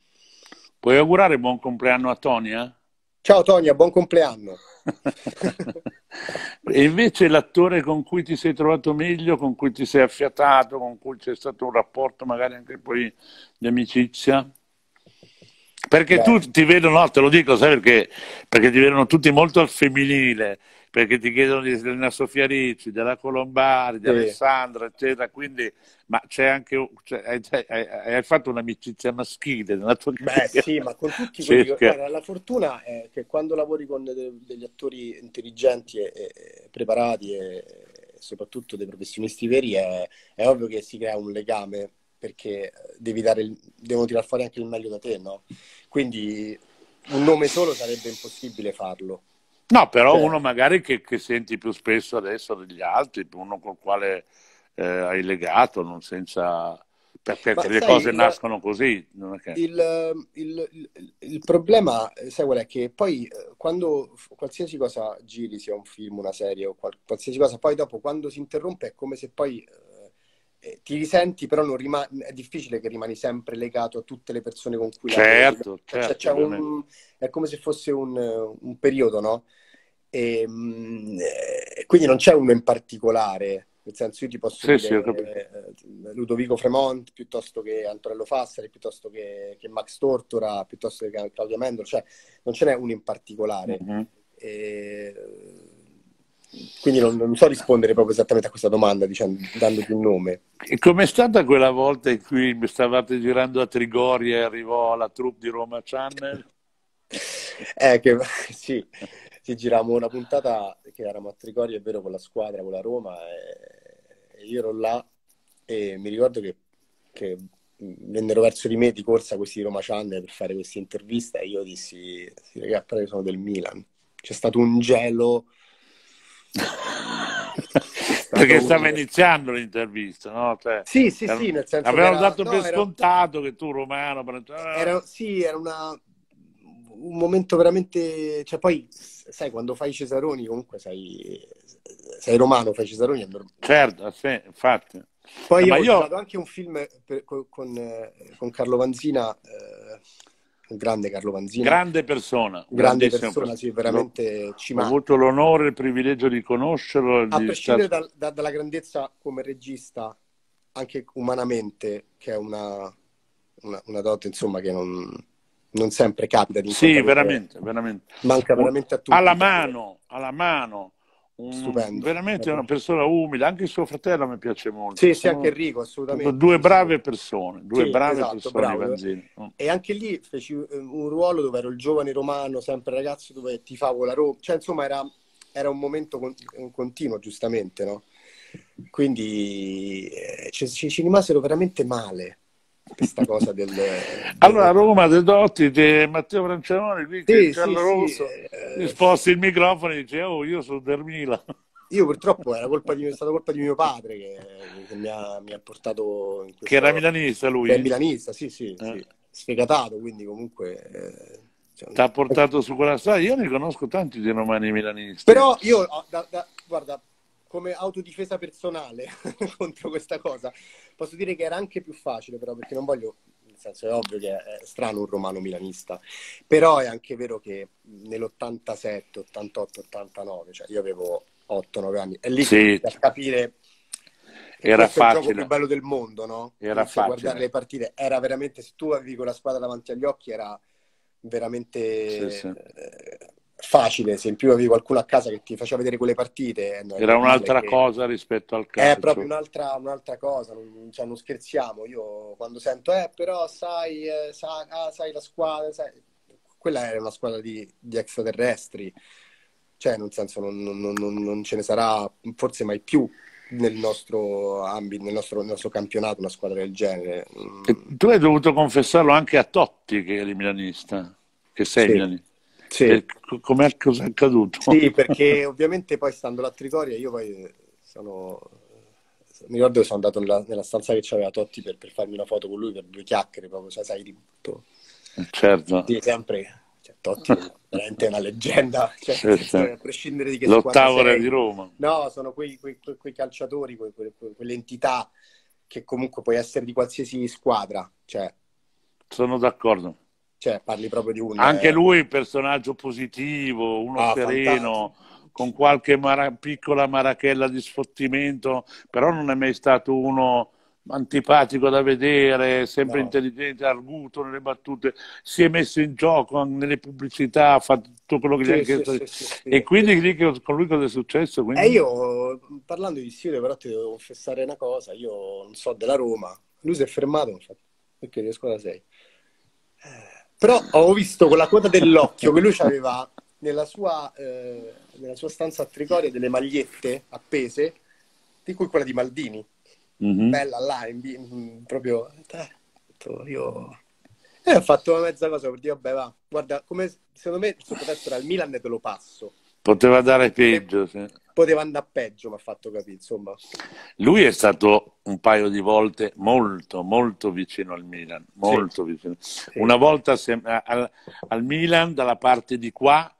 Puoi augurare buon compleanno a Tonia? Eh? Ciao Tonia, buon compleanno. <laughs> e invece l'attore con cui ti sei trovato meglio, con cui ti sei affiatato, con cui c'è stato un rapporto magari anche poi di amicizia? Perché Beh. tu ti vedono, no, te lo dico, sai perché? Perché ti vedono tutti molto al femminile perché ti chiedono di, della Sofia Ricci, della Colombari, di sì. Alessandra, eccetera. Quindi, ma c'è anche. Cioè, hai, hai, fatto un'amicizia maschile nella tua carriera. Beh, sì, ma con tutti quelli Cerca. che. Guarda, la fortuna è che quando lavori con de, degli attori intelligenti e, e preparati e soprattutto dei professionisti veri, è, è ovvio che si crea un legame perché eh, devi dare il, devono tirare fuori anche il meglio da te, no? Quindi un nome solo sarebbe impossibile farlo. No, però Beh. uno magari che, che, senti più spesso adesso degli altri, uno col quale eh, hai legato, non senza perché Ma le sai, cose nascono così. Che... Ehm, il, il, il, problema, eh, sai qual è? Che poi eh, quando qualsiasi cosa giri, sia un film, una serie o qual- qualsiasi cosa, poi dopo quando si interrompe è come se poi eh, eh, ti risenti, però rima- è difficile che rimani sempre legato a tutte le persone con cui certo, certo cioè, certo, un, è come se fosse un, un periodo, no? E, ehm, eh, quindi non c'è uno in particolare, nel senso io ti posso sì, dire sì, eh, Ludovico Fremont piuttosto che Antonello Fassari, piuttosto che, che, Max Tortora, piuttosto che Claudia Mendolo, cioè non ce n'è uno in particolare. Mm-hmm. E, quindi non, non, so rispondere proprio esattamente a questa domanda, diciamo, dandoti un nome. E com'è stata quella volta in cui stavate girando a Trigoria e arrivò la troupe di Roma Channel? <laughs> eh, che <laughs> sì, sì, girammo una puntata che eravamo a Trigoria, è vero, con la squadra, con la Roma, e io ero là e mi ricordo che, che vennero verso di me di corsa questi Roma Channel per fare questa intervista e io dissi, sì, ragazzi, sono del Milan. C'è stato un gelo perché stava un... iniziando l'intervista, no? Cioè, sì, sì, era... sì, nel senso Avevano dato no, per era... scontato che tu romano... Era, sì, era una... un momento veramente... Cioè, poi, sai, quando fai Cesaroni, comunque sei, sei romano, fai Cesaroni... Certo, sì, infatti. Poi no, eh, io ho io... anche un film per... con, eh, con, Carlo Vanzina... Eh un grande Carlo Vanzini. Grande persona. Grande persona, sì, veramente no. ci manca. Ho avuto l'onore e il privilegio di conoscerlo. A di prescindere star... da, da, dalla grandezza come regista, anche umanamente, che è una, una, una dote insomma che non, non sempre capita. Di sì, veramente, veramente. Manca veramente a tutti. Alla mano, alla mano un, stupendo. Veramente eh, una persona umile, anche suo fratello mi piace molto. Sì, sì, anche Enrico, assolutamente. Due brave persone, due sì, brave esatto, persone mm. E anche lì feci eh, un ruolo dove ero il giovane romano, sempre ragazzo, dove ti favo la roba. Cioè, insomma, era, era un momento con, un continuo, giustamente, no? Quindi eh, ci, ci rimasero veramente male questa cosa del... Allora, Roma, De Dotti, De Matteo Franciamone, qui sì, sì, Rosso, sì, eh, sposti il microfono e dice, oh, io sono del Milan. Io purtroppo era colpa di, è stata colpa di mio padre che, che mi, ha, mi, ha, portato... In che era milanista lui? è milanista, sì, sì, eh. sì. Sfegatato, quindi comunque... Eh, cioè, Ti ha portato su quella strada? Io ne conosco tanti di romani milanisti. Però io, da, da, guarda, come autodifesa personale <laughs> contro questa cosa. Posso dire che era anche più facile, però, perché non voglio. Nel senso, è ovvio che è strano un romano milanista, però è anche vero che nell'87, 88, 89, cioè io avevo 8-9 anni, è lì sì. per capire era facile. il gioco più bello del mondo, no? Era facile. Guardare le partite era veramente, se tu avevi con la squadra davanti agli occhi, era veramente sì, sì. Eh, facile, se in più avevi qualcuno a casa che ti faceva vedere quelle partite. Eh, era un'altra che... cosa rispetto al calcio. È proprio un'altra, un'altra cosa, non, cioè, non, scherziamo. Io quando sento, eh, però sai, eh, sa, ah, sai la squadra, sai... quella era una squadra di, di extraterrestri, cioè nel senso non, non, non, ce ne sarà forse mai più. Nel nostro ambito, nel nostro, nel nostro campionato, una squadra del genere. E tu hai dovuto confessarlo anche a Totti, che eri milanista, che sei sì. milanista. Sì. Come è accaduto? Sì, <laughs> perché ovviamente poi stando la a Trigoria io poi eh, sono... Eh, mi ricordo che sono andato nella, nella stanza che c'aveva Totti per, per, farmi una foto con lui per due chiacchiere proprio, cioè, sai, di tutto. Eh, certo. Di sempre, cioè, Totti veramente è una leggenda, cioè, certo. a prescindere di che L'ottavo di Roma. No, sono quei, quei, quei calciatori, quei, quelle entità che comunque puoi essere di qualsiasi squadra. Cioè... Sono d'accordo. Cioè, parli proprio di uno. Anche eh, lui personaggio positivo, uno ah, sereno, fantastico. con qualche mara- piccola marachella di sfottimento, però non è mai stato uno antipatico da vedere, sempre no. intelligente, arguto nelle battute, si è messo in gioco nelle pubblicità, ha fatto tutto quello che sì, gli ha chiesto. Sì, sì, e quindi lì con lui cosa è successo? Quindi... Eh io, parlando di Sile, però ti devo confessare una cosa, io non so della Roma, lui si è fermato, infatti, perché riesco da sei. Eh però ho visto con la quota dell'occhio che lui aveva nella sua, eh, nella sua stanza a Trigoria delle magliette appese, di cui quella di Maldini. Mm-hmm. Bella là, in, mm, proprio... Eh, io... E eh, ho fatto una mezza cosa per dire, vabbè, va. Guarda, come secondo me se potesse essere al Milan e te lo passo. Poteva dare peggio, sì poteva andare peggio, mi ha fatto capire. Insomma. Lui è stato un paio di volte molto, molto vicino al Milan. Molto sì. vicino. Sì. Una volta al, al Milan dalla parte di qua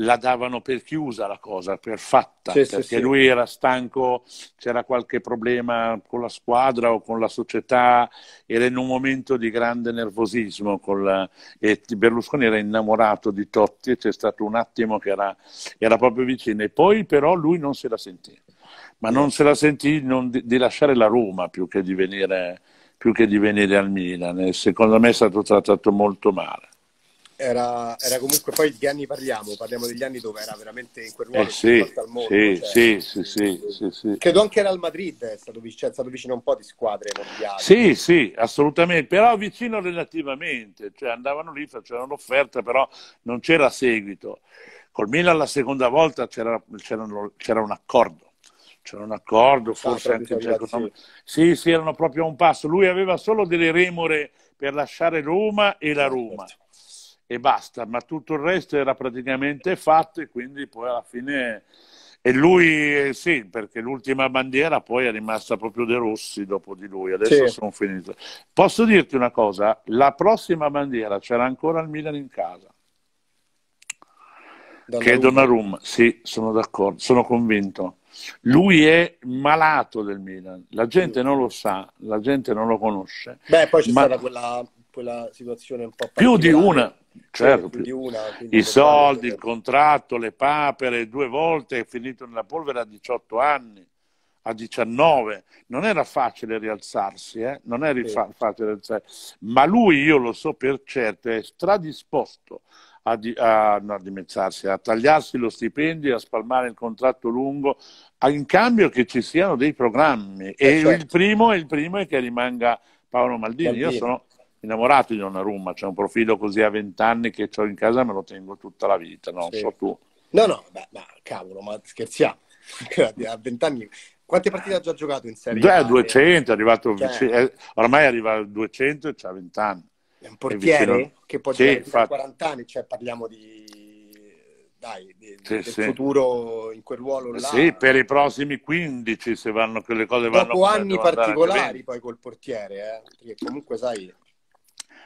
la davano per chiusa la cosa, per fatta, sì, perché sì, lui era stanco, c'era qualche problema con la squadra o con la società, era in un momento di grande nervosismo la... e Berlusconi era innamorato di Totti c'è stato un attimo che era, era proprio vicino e poi però lui non se la sentì, ma non se la sentì non di, di lasciare la Roma più che di venire, più che di venire al Milan e secondo me è stato trattato molto male era, era, comunque poi di anni parliamo? Parliamo degli anni dove era veramente in quel eh, ruolo eh sì, al mondo. Sì, cioè, sì, sì, sì, sì, Credo anche era al Madrid è stato, vicino, cioè, è stato vicino a un po' di squadre mondiali. Sì, sì, assolutamente, però vicino relativamente, cioè andavano lì, facevano l'offerta, però non c'era seguito. Col Milan la seconda volta c'era, c'era, c'era un accordo c'era un accordo, forse ah, anche cioè, economico. Sì, sì, erano proprio a un passo. Lui aveva solo delle remore per lasciare Roma e la certo, Roma. Certo e basta, ma tutto il resto era praticamente fatto e quindi poi alla fine... E lui eh, sì, perché l'ultima bandiera poi è rimasta proprio De Rossi dopo di lui, adesso sì. sono finito. Posso dirti una cosa, la prossima bandiera c'era ancora il Milan in casa. Donnarumma. Che è Donnarumma, sì, sono d'accordo, sono convinto. Lui è malato del Milan, la gente non lo sa, la gente non lo conosce. Beh, poi c'è ma... stata quella quella situazione un po' più di una certo più, più di una, i soldi il contratto le papere due volte è finito nella polvere a 18 anni a 19 non era facile rialzarsi eh? non era sì. facile rialzarsi ma lui io lo so per certo è stradisposto a, di, a, no, a dimezzarsi, a tagliarsi lo stipendio, a spalmare il contratto lungo, a, in cambio che ci siano dei programmi. E eh, certo. il, primo, il primo è che rimanga Paolo Maldini. Maldini. Io sono innamorato di Donnarumma, c'è un profilo così a vent'anni che ho in casa e me lo tengo tutta la vita, non sì. so tu. No, no, beh, ma cavolo, ma scherziamo, <laughs> a vent'anni... Quante partite ha già giocato in Serie Già, A? 200, è arrivato cioè... vicino, eh, ormai arriva a 200 e c'ha 20 anni. È un portiere è vicino... che può giocare sì, fa... 40 anni, cioè parliamo di dai, di, sì, del sì. futuro in quel ruolo là. Sì, per i prossimi 15 se vanno quelle cose Dopo vanno Dopo anni particolari poi col portiere, eh? perché comunque sai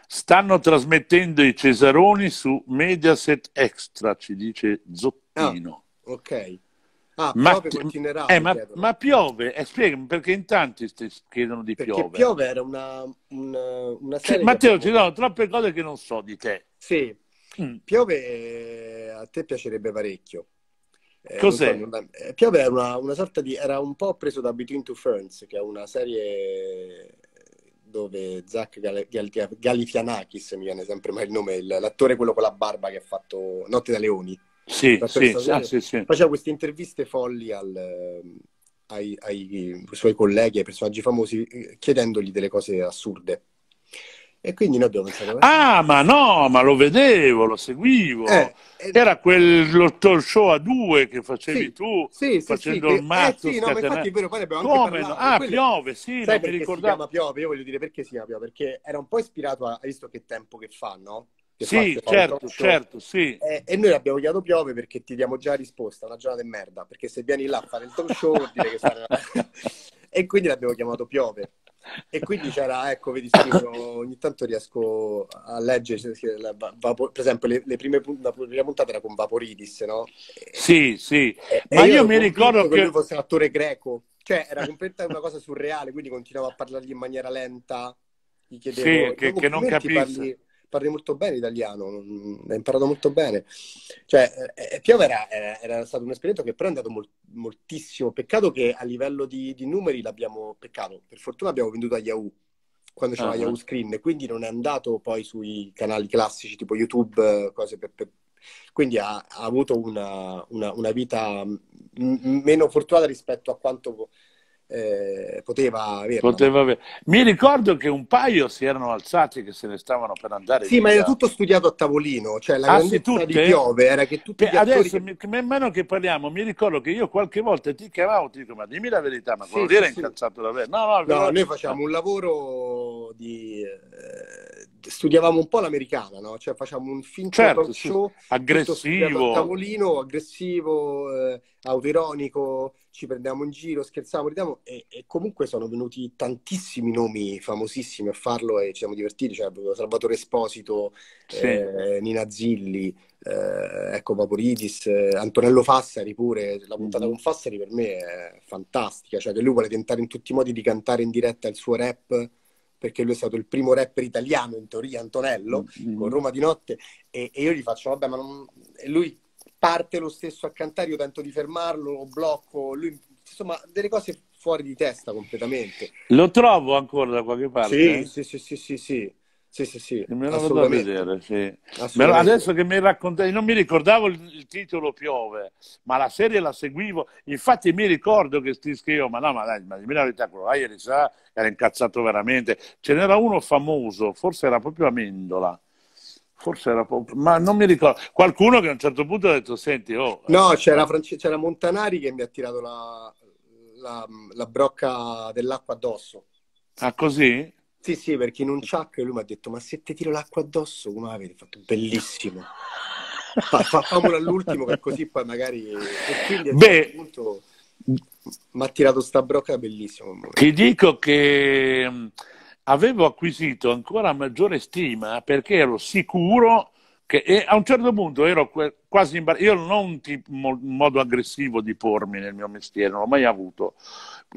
Stanno trasmettendo i Cesaroni su Mediaset Extra, ci dice Zottino. Ah, ok. Ah, ma, continuerà. Eh, ma, ma, piove, eh, spiegami perché in tanti chiedono di perché piove. Piove era una, una, una serie. Sì, Matteo, ci sono troppe cose che non so di te. Sì, mm. piove eh, a te piacerebbe parecchio. Eh, Cos'è? so, non... Eh, piove era una, una, sorta di. era un po' preso da Between Two Ferns, che è una serie dove Zach Gal- Galifianakis, mi viene sempre mai il nome, l'attore quello con la barba che ha fatto Notte da Leoni, sì, sì, ah, sì, sì, faceva queste interviste folli al, ai, ai, ai suoi colleghi, ai personaggi famosi, eh, chiedendogli delle cose assurde. E quindi noi abbiamo pensato... Ah, ma no, ma lo vedevo, lo seguivo. Eh, eh Era quel show a due che facevi sì, tu, sì, facendo sì, il mazzo. Eh, sì, no, ma infatti è vero, poi abbiamo Come? Parlato, ah, quello... piove, sì, Sai non mi ricordavo. piove, io voglio dire perché si chiama piove, perché era un po' ispirato a, hai visto che tempo che fa, no? Che sì, fa, certo, certo, sì. E, e noi abbiamo chiamato piove perché ti diamo già risposta, una giornata di merda, perché se vieni là a fare il talk show vuol dire che stai... <laughs> e quindi l'abbiamo chiamato Piove. E quindi c'era, ecco, vedi, scrivo, ogni tanto riesco a leggere, per esempio, le, le prime, la prima puntata era con Vaporidis, no? Sì, sì, e, ma io, io mi ricordo che... lui fosse un attore greco, cioè era completamente una cosa surreale, quindi continuavo a parlargli in maniera lenta, gli chiedevo... Sì, che, che non capisco parli molto bene italiano, hai imparato molto bene. Cioè, eh, eh Piovera era, era stato un esperimento che però è andato molt, moltissimo. Peccato che a livello di, di, numeri l'abbiamo, peccato, per fortuna abbiamo venduto a Yahoo quando c'era uh-huh. Yahoo ah. Screen, quindi non è andato poi sui canali classici tipo YouTube, eh, cose per, per quindi ha, ha avuto una, una, una vita mm, m- meno fortunata rispetto a quanto eh, poteva avere. Poteva avere. Mi ricordo che un paio si erano alzati che se ne stavano per andare. Sì, via. ma era tutto studiato a tavolino, cioè la ah, grandezza di Piove era che tutti per, Adesso, attori... man mano che parliamo, mi ricordo che io qualche volta ti chiamavo ti dico, ma dimmi la verità, ma quello sì, lì sì, era sì. incazzato davvero. No, no, no noi facciamo un lavoro di... Eh, studiavamo un po' l'americana, no? Cioè facciamo un film certo, sì. show aggressivo, tavolino, aggressivo, eh, autoironico, ci prendiamo in giro, scherziamo, ridiamo e, e, comunque sono venuti tantissimi nomi famosissimi a farlo e ci siamo divertiti, cioè Salvatore Esposito, sì. eh, Nina Zilli, eh, ecco Vaporidis, eh, Antonello Fassari pure, la puntata mm. con Fassari per me è fantastica, cioè che lui vuole tentare in tutti i modi di cantare in diretta il suo rap perché lui è stato il primo rapper italiano, in teoria, Antonello, mm-hmm. con Roma di notte, e, e, io gli faccio, vabbè, ma non... E lui parte lo stesso a cantare, io tento di fermarlo, lo blocco, lui... Insomma, delle cose fuori di testa completamente. Lo trovo ancora da qualche parte. Sì, eh? sì, sì, sì, sì, sì. Sì, sì, sì. Me lo vado a vedere, sì. Adesso che mi raccontai, non mi ricordavo il, il, titolo Piove, ma la serie la seguivo. Infatti mi ricordo che ti scrivo, ma no, ma dai, ma dimmi la verità, quello là ieri sa, era incazzato veramente. Ce n'era uno famoso, forse era proprio Amendola. Forse era proprio, ma non mi ricordo. Qualcuno che a un certo punto ha detto, senti, oh... Eh, no, eh, c'era, Franci- c'era Montanari che mi ha tirato la, la, la brocca dell'acqua addosso. Ah, così? Sì, sì, perché in un chuck lui mi ha detto: Ma se ti tiro l'acqua addosso, come avete fatto? Bellissimo. Fa, fa, fammelo all'ultimo, che così poi magari. Beh. Certo punto... Mi ha tirato sta brocca bellissimo. Ti dico che avevo acquisito ancora maggiore stima perché ero sicuro che, e a un certo punto ero quasi imbarazzato, io non tipo, un modo aggressivo di pormi nel mio mestiere, non l'ho mai avuto.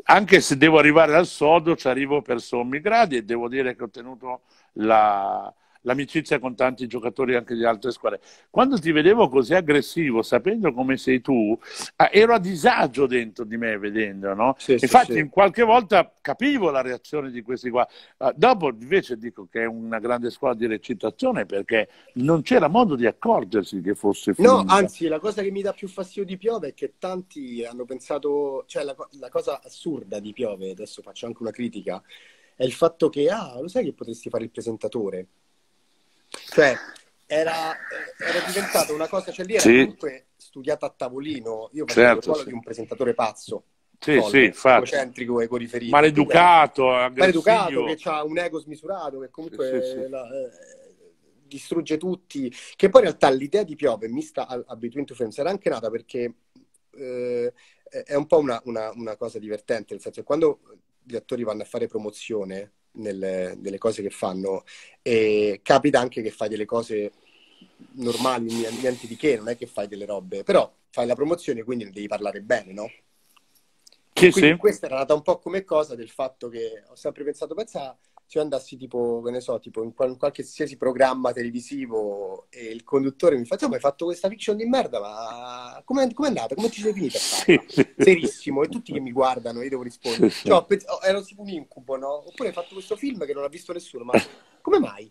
Anche se devo arrivare al sodo, ci arrivo per sommi gradi e devo dire che ho ottenuto la, l'amicizia con tanti giocatori anche di altre squadre. Quando ti vedevo così aggressivo, sapendo come sei tu, ah, ero a disagio dentro di me vedendo, no? Sì, Infatti, sì. qualche volta capivo la reazione di questi qua. Ah, dopo invece dico che è una grande squadra di recitazione perché non c'era modo di accorgersi che fosse finita. No, anzi, la cosa che mi dà più fastidio di Piove è che tanti hanno pensato, cioè la, la cosa assurda di Piove, adesso faccio anche una critica, è il fatto che, ah, lo sai che potresti fare il presentatore? Cioè, era, era diventata una cosa, cioè lì era sì. comunque studiata a tavolino. Io facevo certo, il ruolo sì. di un presentatore pazzo. Sì, folle, sì, infatti. egocentrico e coriferito. Maleducato, maleducato che ha un ego smisurato, che comunque sì, sì, la, eh, distrugge tutti. Che poi in realtà l'idea di Piove mista a, a Between Two Frames era anche nata perché eh, è un po' una, una, una cosa divertente, nel senso che quando gli attori vanno a fare promozione nelle, nelle cose che fanno e capita anche che fai delle cose normali, niente di che, non è che fai delle robe, però fai la promozione quindi ne devi parlare bene, no? Sì, quindi sì. questa era nata un po' come cosa del fatto che ho sempre pensato, pensa se io andassi tipo, che ne so, tipo in, qual- qualsiasi programma televisivo e il conduttore mi fa, ma hai fatto questa fiction di merda, ma come è andata? Come ti sei finita? Sì. Serissimo, e tutti che mi guardano, io devo rispondere. Cioè, pens- oh, ero tipo un incubo, no? Oppure hai fatto questo film che non ha visto nessuno, ma come mai?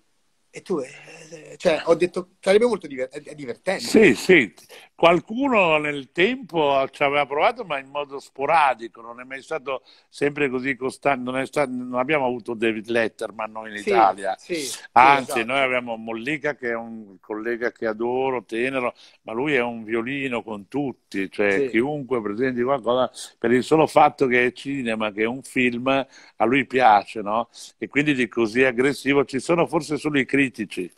E tu, eh, cioè, ho detto, sarebbe molto divertente. Sì, sì, qualcuno nel tempo ci aveva provato, ma in modo sporadico, non è mai stato sempre così costante, non, stato, non abbiamo avuto David Letterman noi in sì, Italia. Sì, Anzi, esatto. noi abbiamo Mollica, che è un collega che adoro, tenero, ma lui è un violino con tutti, cioè chiunque presenti qualcosa, per il solo fatto che è cinema, che è un film, a lui piace, no? E quindi di così aggressivo ci sono forse solo i critici critici,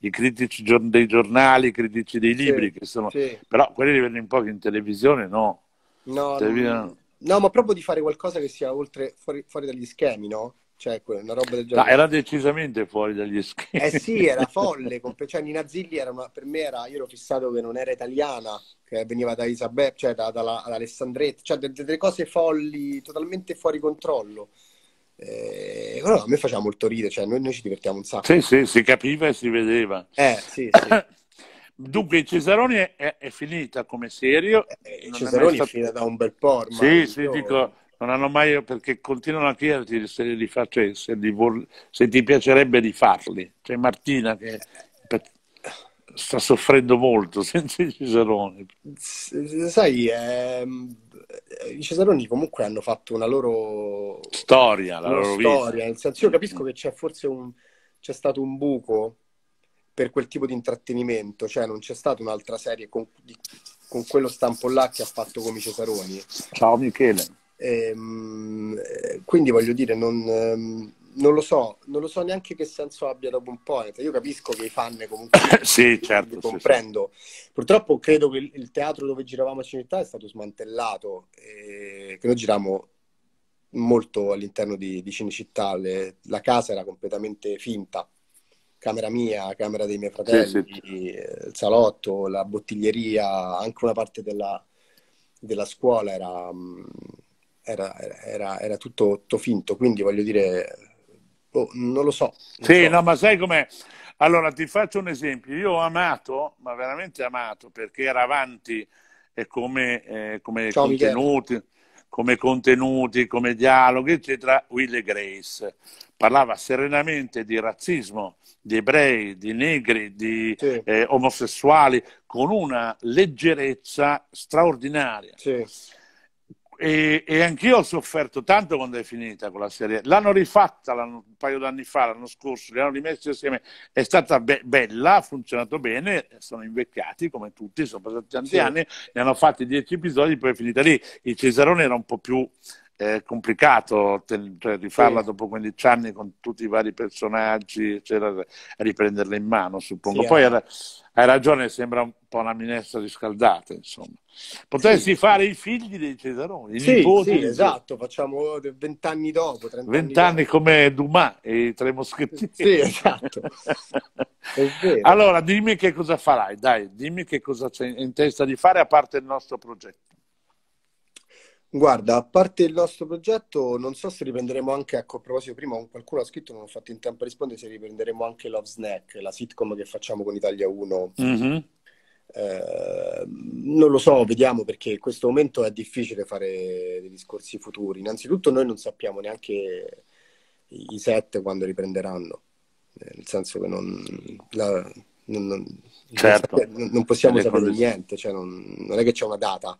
i critici dei giornali, i critici dei libri, sì, che sono... Sì. però quelli li vedono in pochi in televisione, no. No, televisione... Cioè, no, ma proprio di fare qualcosa che sia oltre, fuori, fuori dagli schemi, no? Cioè, una roba del genere. No, era decisamente fuori dagli schemi. Eh sì, era <laughs> folle. Cioè, Nina Zilli era una, per me era, io ero fissato che non era italiana, che veniva da Isabella, cioè da, da, da, da cioè delle, delle cose folli, totalmente fuori controllo. Eh, no, a me faceva molto ridere, cioè noi, noi, ci divertiamo un sacco. Sì, sì, si capiva e si vedeva. Eh, sì, sì. <coughs> Dunque, Cesaroni è, è, finita come serio. Eh, Cesaroni è, stato... è, finita da un bel po'. Ormai. Sì, sì, dico, non hanno mai, perché continuano a chiederti se li facesse, vol... se ti piacerebbe di farli. C'è Martina che sta soffrendo molto <laughs> senza Cesaroni. Sai, ehm eh, i Cesaroni comunque hanno fatto una loro storia, una la loro storia. Nel senso, io mm. capisco che c'è forse un, c'è stato un buco per quel tipo di intrattenimento, cioè non c'è stata un'altra serie con, di, con quello stampo là che ha fatto come i Cesaroni. Ciao Michele. E, ehm, eh, quindi voglio dire, non, ehm, non lo so, non lo so neanche che senso abbia dopo un po'. Io capisco che i fan comunque <coughs> sì, certo, comprendo. Sì, sì. Purtroppo credo che il teatro dove giravamo a Cinecittà è stato smantellato. E eh, che noi giravamo molto all'interno di, di Cinecittà, Le, la casa era completamente finta. Camera mia, camera dei miei fratelli, sì, eh, il salotto, la bottiglieria, anche una parte della, della scuola era, mm, era, era, era tutto, tutto finto. Quindi voglio dire oh, non lo so. Non sì, so. no, ma sai com'è? Allora, ti faccio un esempio. Io ho amato, ma veramente amato, perché era avanti eh, come, eh, come Ciao, contenuti, Miguel. come contenuti, come dialoghi, eccetera, Will e Grace. Parlava serenamente di razzismo, di ebrei, di negri, di sì. eh, omosessuali, con una leggerezza straordinaria. Sì e, e anch'io ho sofferto tanto quando è finita quella serie. L'hanno rifatta un paio d'anni fa, l'anno scorso, li hanno rimessi insieme. È stata be bella, ha funzionato bene, sono invecchiati come tutti, sono passati tanti sì. anni, ne hanno fatti dieci episodi, poi è finita lì. Il Cesarone era un po' più è complicato cioè, rifarla sì. dopo 15 anni con tutti i vari personaggi, eccetera, riprenderla in mano, suppongo. Sì, Poi eh. hai ragione, sembra un po' una minestra riscaldata, insomma. Potresti sì. fare i figli dei Cesaroni, i nipoti. Sì, esatto, facciamo vent'anni dopo. Vent'anni come Dumas e i tre moschettieri. Sì, esatto. <laughs> allora, dimmi che cosa farai, dai, dimmi che cosa c'è in testa di fare a parte il nostro progetto. Guarda, a parte il nostro progetto, non so se riprenderemo anche, ecco, a proposito prima qualcuno ha scritto, non ho fatto in tempo a rispondere, se riprenderemo anche Love Snack, la sitcom che facciamo con Italia 1. Mm-hmm. Eh, non lo so, vediamo perché in questo momento è difficile fare dei discorsi futuri. Innanzitutto noi non sappiamo neanche i set quando riprenderanno, eh, nel senso che non... La, non, non, certo. non possiamo sapere niente, cioè non è che c'è una data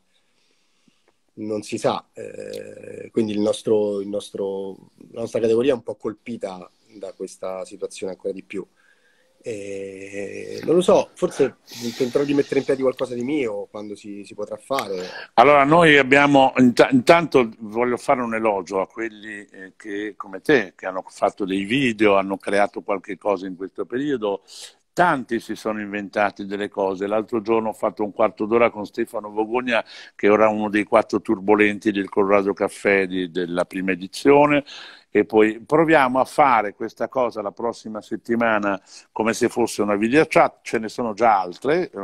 non si sa, eh, quindi il nostro, il nostro, la nostra categoria è un po' colpita da questa situazione ancora di più. E non lo so, forse tenterò di mettere in piedi qualcosa di mio quando si, si potrà fare. Allora, noi abbiamo int- intanto voglio fare un elogio a quelli eh, che, come te, che hanno fatto dei video, hanno creato qualche cosa in questo periodo tanti si sono inventati delle cose. L'altro giorno ho fatto un quarto d'ora con Stefano Vogogna, che era uno dei quattro turbolenti del Corrado Caffè di, della prima edizione, e poi proviamo a fare questa cosa la prossima settimana come se fosse una video chat, ce ne sono già altre eh, eh,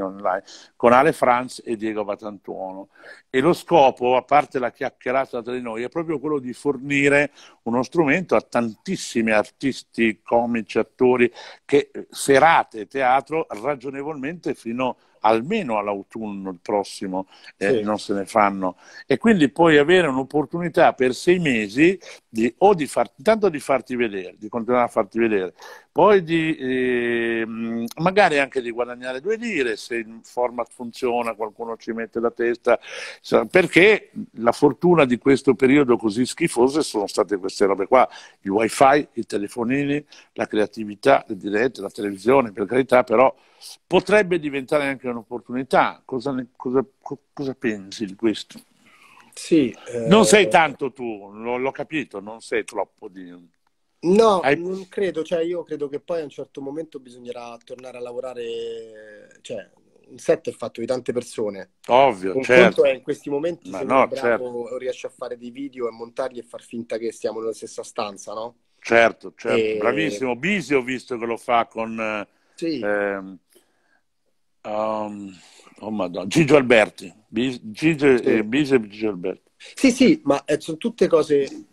online, con Ale Franz e Diego Batantuono. E lo scopo, a parte la chiacchierata tra di noi, è proprio quello di fornire uno strumento a tantissimi artisti, comici, attori che eh, serate teatro ragionevolmente fino a almeno all'autunno prossimo eh, sì. non se ne fanno. E quindi puoi avere un'opportunità per sei mesi di, o di far, tanto di farti vedere, di continuare a farti vedere, poi di, eh, magari anche di guadagnare due lire se il format funziona, qualcuno ci mette la testa, perché la fortuna di questo periodo così schifoso sono state queste robe qua, il wifi, i telefonini, la creatività, le dirette, la televisione, per carità, però potrebbe diventare anche un'opportunità. Cosa, cosa, cosa pensi di questo? Sì, eh... Non sei eh, tanto tu, l'ho, l'ho capito, non sei troppo di... No, Hai... non credo, cioè io credo che poi a un certo momento bisognerà tornare a lavorare, cioè un set è fatto di tante persone. Ovvio, un certo. in questi momenti Ma se no, bravo certo. riesce a fare dei video e montarli e far finta che siamo nella stessa stanza, no? Certo, certo. E... Bravissimo. Bisi ho visto che lo fa con... Sì. Eh, Um, oh madonna, Gigio Alberti, Bis, Gigio, Gigio Alberti. Sì, sì, ma eh, sono tutte cose,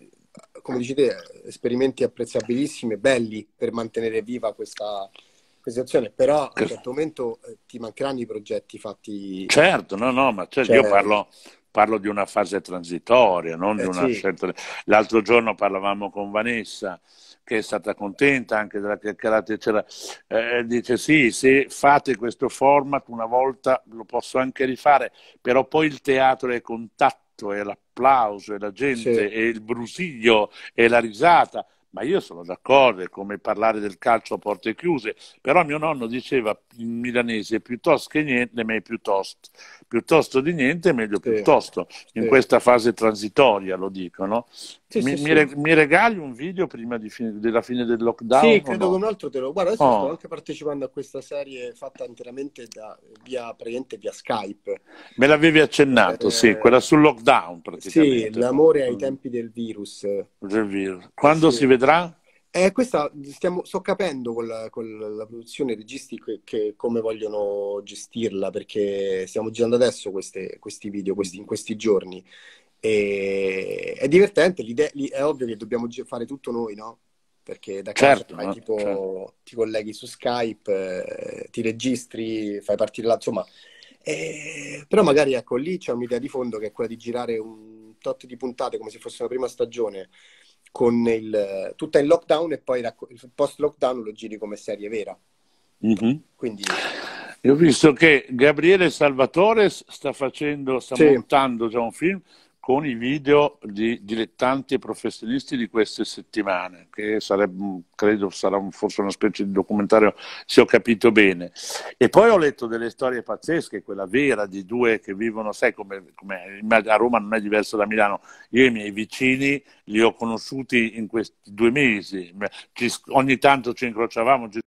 come dici te, esperimenti apprezzabilissimi, belli per mantenere viva questa, questa azione, però a un certo momento eh, ti mancheranno i progetti fatti. Certo, no, no, ma certo, certo. io cioè, parlo parlo di una fase transitoria, non eh, di una sì. scelta. L'altro giorno parlavamo con Vanessa che è stata contenta anche della chiacchierata, eccetera. Eh, dice sì, se fate questo format una volta lo posso anche rifare, però poi il teatro è contatto, è l'applauso, è la gente, sì. è il brusiglio, è la risata ma io sono d'accordo, è come parlare del calcio a porte chiuse, però mio nonno diceva in milanese piuttosto che niente, meglio piuttosto, piuttosto di niente, meglio sì. piuttosto, in sì. questa fase transitoria lo dicono, sì, mi, sì, mi, sì. mi, regali un video prima fine, della fine del lockdown? Sì, credo no? che un altro te lo. Guarda, adesso oh. sto anche partecipando a questa serie fatta interamente da, via, via Skype. Me l'avevi accennato, eh, sì, quella sul lockdown praticamente. Sì, l'amore ai tempi del virus. Del virus. Quando si vedrà? Eh, questa stiamo, sto capendo con la, con la produzione registica che, come vogliono gestirla perché stiamo girando adesso queste, questi video questi, in questi giorni e è divertente, l'idea... è ovvio che dobbiamo fare tutto noi, no? Perché da casa certo, fai, tipo, certo. ti colleghi su Skype, eh, ti registri, fai partire la... insomma... Eh, però magari ecco lì c'è un'idea di fondo che è quella di girare un tot di puntate come se fosse una prima stagione con il, tutta in lockdown e poi racco- il post lockdown lo giri come serie vera. Mm-hmm. Quindi... Io ho visto che Gabriele Salvatore sta facendo, sta sì. montando già un film con i video di dilettanti e professionisti di queste settimane, che sarebbe, credo sarà un, forse una specie di documentario, se ho capito bene. E poi ho letto delle storie pazzesche, quella vera di due che vivono, sai, come, come a Roma non è diverso da Milano, io i miei vicini li ho conosciuti in questi due mesi, ci, ogni tanto ci incrociavamo.